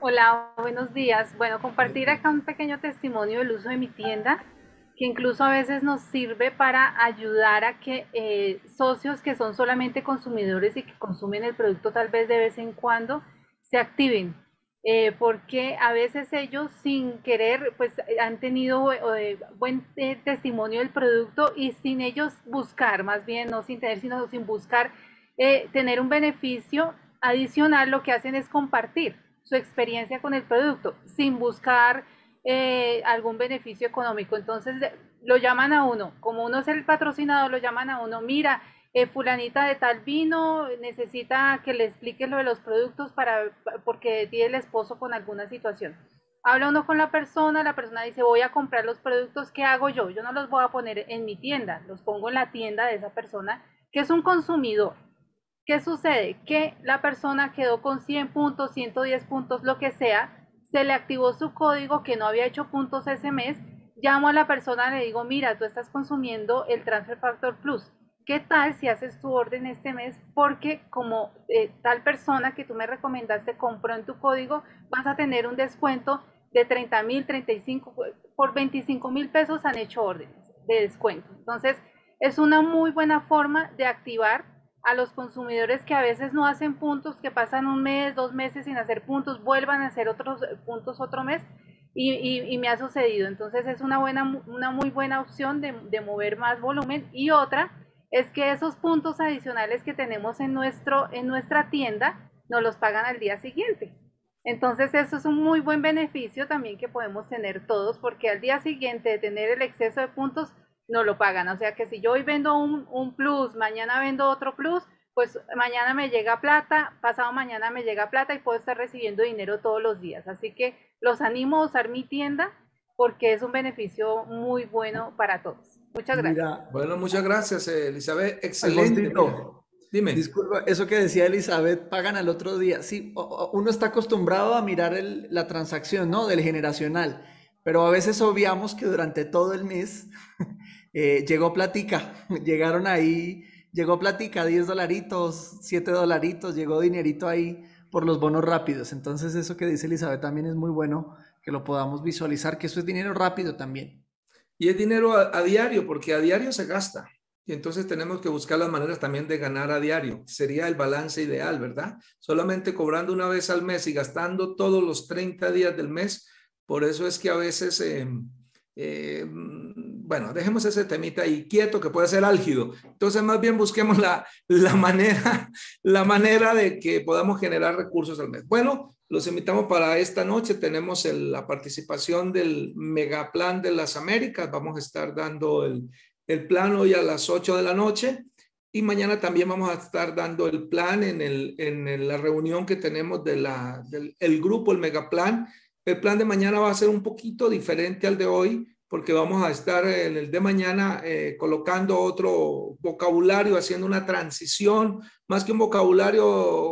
Hola, buenos días. Bueno, compartir acá un pequeño testimonio del uso de mi tienda, que incluso a veces nos sirve para ayudar a que eh, socios que son solamente consumidores y que consumen el producto tal vez de vez en cuando, se activen. Eh, porque a veces ellos sin querer pues eh, han tenido buen testimonio del producto y sin ellos buscar, más bien no sin tener, sino sin buscar, eh, tener un beneficio adicional, lo que hacen es compartir su experiencia con el producto sin buscar eh, algún beneficio económico. Entonces lo llaman a uno, como uno es el patrocinador, lo llaman a uno, mira, eh, fulanita de tal vino necesita que le explique lo de los productos para, porque tiene el esposo con alguna situación. Habla uno con la persona, la persona dice, voy a comprar los productos, ¿qué hago yo? Yo no los voy a poner en mi tienda, los pongo en la tienda de esa persona, que es un consumidor. ¿Qué sucede? Que la persona quedó con 100 puntos, 110 puntos, lo que sea, se le activó su código que no había hecho puntos ese mes, llamo a la persona, le digo, mira, tú estás consumiendo el Transfer Factor Plus, ¿qué tal si haces tu orden este mes? Porque como eh, tal persona que tú me recomendaste compró en tu código, vas a tener un descuento de 30 mil, 35, por 25 mil pesos han hecho orden de descuento. Entonces, es una muy buena forma de activar a los consumidores que a veces no hacen puntos, que pasan un mes, dos meses sin hacer puntos, vuelvan a hacer otros puntos otro mes y, me ha sucedido. Entonces es una, buena, una muy buena opción de, mover más volumen y otra es que esos puntos adicionales que tenemos en, nuestro, en nuestra tienda no los pagan al día siguiente. Entonces eso es un muy buen beneficio también que podemos tener todos porque al día siguiente de tener el exceso de puntos no lo pagan. O sea que si yo hoy vendo un, plus, mañana vendo otro plus, pues mañana me llega plata, pasado mañana me llega plata y puedo estar recibiendo dinero todos los días. Así que los animo a usar mi tienda porque es un beneficio muy bueno para todos. Muchas gracias. bueno, muchas gracias, Elizabeth. Excelente. Dime. Disculpa, eso que decía Elizabeth, pagan al otro día. Sí, uno está acostumbrado a mirar la transacción, ¿no? Del generacional, pero a veces obviamos que durante todo el mes Eh, llegó platica, llegaron ahí, llegó platica, 10 dolaritos, 7 dolaritos, llegó dinerito ahí por los bonos rápidos. Entonces eso que dice Elizabeth también es muy bueno que lo podamos visualizar, que eso es dinero rápido también. Y es dinero a, diario, porque a diario se gasta. Y entonces tenemos que buscar las maneras también de ganar a diario. Sería el balance ideal, ¿verdad? Solamente cobrando una vez al mes y gastando todos los 30 días del mes. Por eso es que a veces... Em, eh, mm, bueno, dejemos ese temita ahí quieto que puede ser álgido. Entonces, más bien busquemos la, manera, la manera de que podamos generar recursos al mes. Bueno, los invitamos para esta noche. Tenemos la participación del Megaplan de las Américas. Vamos a estar dando el, el plan hoy a las 8 de la noche. Y mañana también vamos a estar dando el plan en, en la reunión que tenemos del grupo, el Megaplan, el plan de mañana va a ser un poquito diferente al de hoy porque vamos a estar en el de mañana eh, colocando otro vocabulario, haciendo una transición, más que un vocabulario,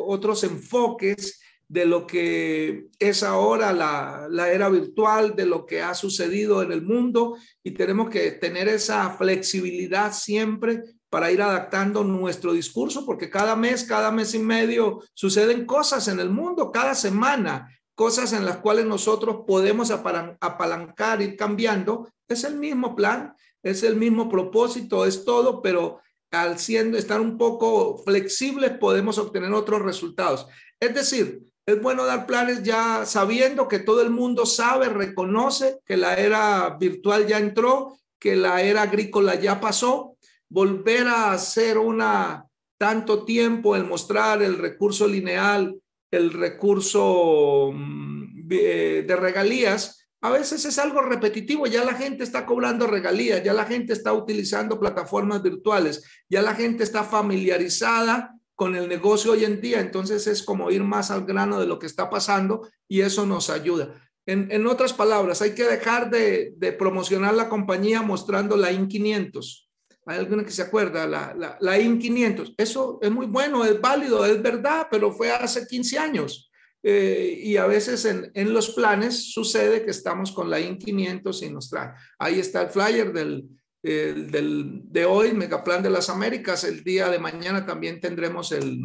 otros enfoques de lo que es ahora la, era virtual, de lo que ha sucedido en el mundo y tenemos que tener esa flexibilidad siempre para ir adaptando nuestro discurso, porque cada mes, cada mes y medio suceden cosas en el mundo, cada semana cosas en las cuales nosotros podemos apalancar, ir cambiando, es el mismo plan, es el mismo propósito, es todo, pero al siendo, estar un poco flexibles podemos obtener otros resultados. Es decir, es bueno dar planes ya sabiendo que todo el mundo sabe, reconoce que la era virtual ya entró, que la era agrícola ya pasó, volver a hacer una tanto tiempo el mostrar el recurso lineal el recurso mm, de regalías, a veces es algo repetitivo, ya la gente está cobrando regalías, ya la gente está utilizando plataformas virtuales, ya la gente está familiarizada con el negocio hoy en día, entonces es como ir más al grano de lo que está pasando y eso nos ayuda. En, otras palabras, hay que dejar de, de promocionar la compañía mostrando la IN500 hay alguna que se acuerda, la, la, la IN500. Eso es muy bueno, es válido, es verdad, pero fue hace 15 años. Eh, y a veces en, en, los planes sucede que estamos con la IN500 y nos trae. Ahí está el flyer del, del, de hoy, Megaplan de las Américas. El día de mañana también tendremos el,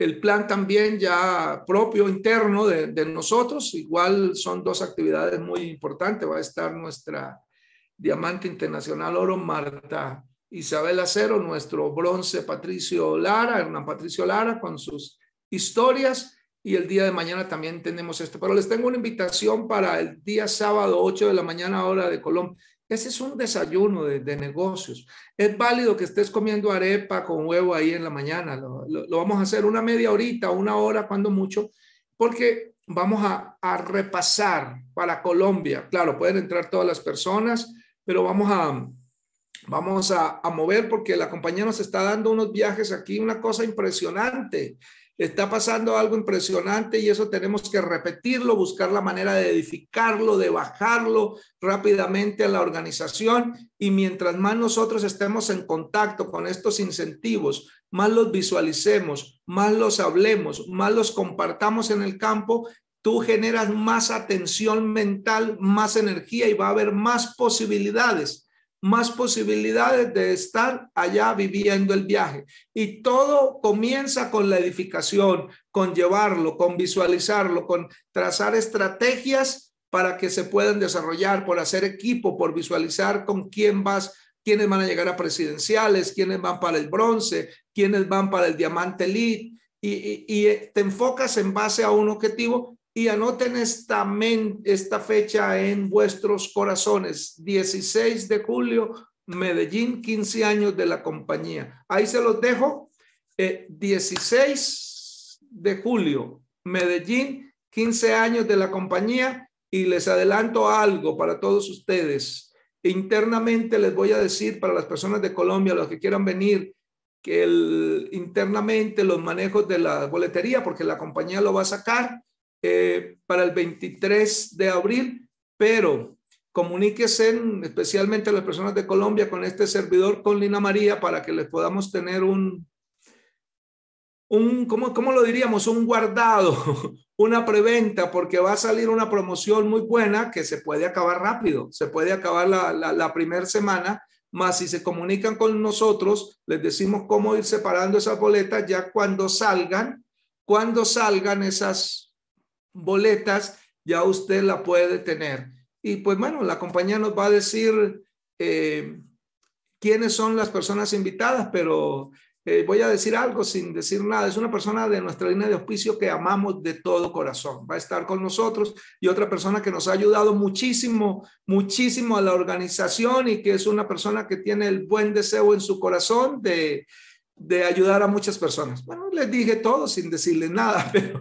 el plan también ya propio, interno de, de nosotros. Igual son dos actividades muy importantes. Va a estar nuestra Diamante Internacional Oro, Marta Isabel Acero, nuestro bronce Patricio Lara, Hernán Patricio Lara con sus historias. Y el día de mañana también tenemos esto. Pero les tengo una invitación para el día sábado, 8 de la mañana, hora de Colombia. Ese es un desayuno de, negocios. Es válido que estés comiendo arepa con huevo ahí en la mañana. Lo, vamos a hacer una media horita, una hora, cuando mucho, porque vamos a repasar para Colombia. Claro, pueden entrar todas las personas pero vamos a, vamos a, mover porque la compañía nos está dando unos viajes aquí, una cosa impresionante. Está pasando algo impresionante y eso tenemos que repetirlo, buscar la manera de edificarlo, de bajarlo rápidamente a la organización y mientras más nosotros estemos en contacto con estos incentivos, más los visualicemos, más los hablemos, más los compartamos en el campo, tú generas más atención mental, más energía y va a haber más posibilidades, más posibilidades de estar allá viviendo el viaje. Y todo comienza con la edificación, con llevarlo, con visualizarlo, con trazar estrategias para que se puedan desarrollar, por hacer equipo, por visualizar con quién vas, quiénes van a llegar a presidenciales, quiénes van para el bronce, quiénes van para el diamante elite. Y, te enfocas en base a un objetivo y anoten esta, esta fecha en vuestros corazones, 16 de julio, Medellín, 15 años de la compañía. Ahí se los dejo, 16 eh, de julio, Medellín, 15 años de la compañía y les adelanto algo para todos ustedes. Internamente les voy a decir para las personas de Colombia, los que quieran venir, que internamente los manejos de la boletería, porque la compañía lo va a sacar, eh, para el 23 de abril, pero comuníquese especialmente a las personas de Colombia con este servidor, con Lina María, para que les podamos tener un, un ¿cómo, cómo lo diríamos? Un guardado, una preventa, porque va a salir una promoción muy buena que se puede acabar rápido, se puede acabar la, la, la primera semana. Más si se comunican con nosotros, les decimos cómo ir separando esas boletas ya cuando salgan, cuando salgan esas boletas, ya usted la puede tener. Y pues bueno, la compañía nos va a decir eh, quiénes son las personas invitadas, pero eh, voy a decir algo sin decir nada. Es una persona de nuestra línea de auspicio que amamos de todo corazón. Va a estar con nosotros y otra persona que nos ha ayudado muchísimo, muchísimo a la organización y que es una persona que tiene el buen deseo en su corazón de de ayudar a muchas personas. Bueno, les dije todo sin decirles nada, pero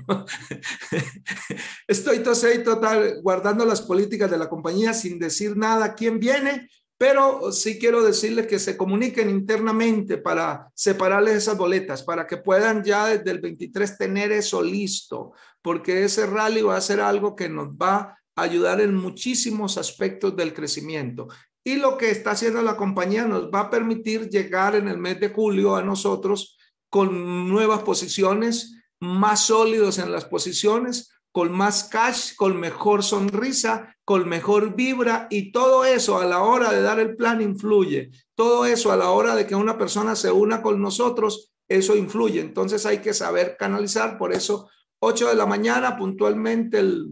estoy y total guardando las políticas de la compañía sin decir nada quién viene, pero sí quiero decirles que se comuniquen internamente para separarles esas boletas, para que puedan ya desde el 23 tener eso listo, porque ese rally va a ser algo que nos va a ayudar en muchísimos aspectos del crecimiento. Y lo que está haciendo la compañía nos va a permitir llegar en el mes de julio a nosotros con nuevas posiciones, más sólidos en las posiciones, con más cash, con mejor sonrisa, con mejor vibra y todo eso a la hora de dar el plan influye. Todo eso a la hora de que una persona se una con nosotros, eso influye. Entonces hay que saber canalizar. Por eso, 8 de la mañana puntualmente el...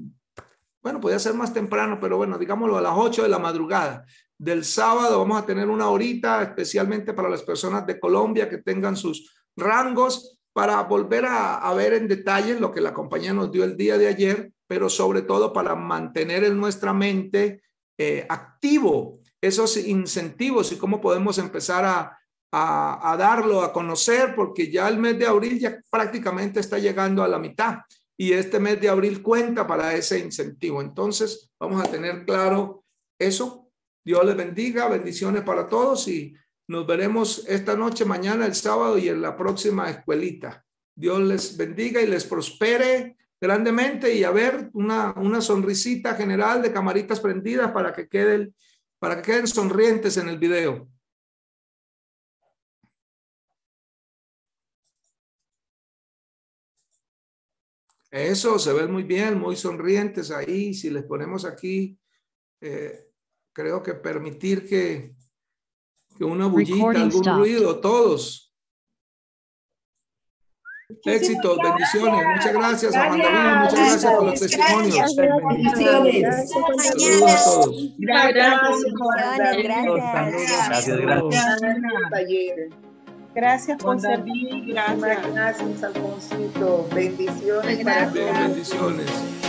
Bueno, podía ser más temprano, pero bueno, digámoslo a las 8 de la madrugada del sábado. Vamos a tener una horita especialmente para las personas de Colombia que tengan sus rangos para volver a, ver en detalle lo que la compañía nos dio el día de ayer, pero sobre todo para mantener en nuestra mente eh, activo esos incentivos y cómo podemos empezar a, darlo a conocer, porque ya el mes de abril ya prácticamente está llegando a la mitad y este mes de abril cuenta para ese incentivo. Entonces, vamos a tener claro eso Dios les bendiga, bendiciones para todos y nos veremos esta noche, mañana, el sábado y en la próxima escuelita. Dios les bendiga y les prospere grandemente y a ver una, una sonrisita general de camaritas prendidas para que queden, para que queden sonrientes en el video. Eso, se ven muy bien, muy sonrientes ahí. Si les ponemos aquí eh, creo que permitir que, una bullita, algún ruido, todos. éxito bendiciones. Muchas gracias, Amanda Muchas gracias por los testimonios. Bendiciones. Saludos a todos. Gracias, gracias. Gracias, gracias. Gracias por servir. Gracias. Gracias, Alfonsito. Bendiciones. Bendiciones.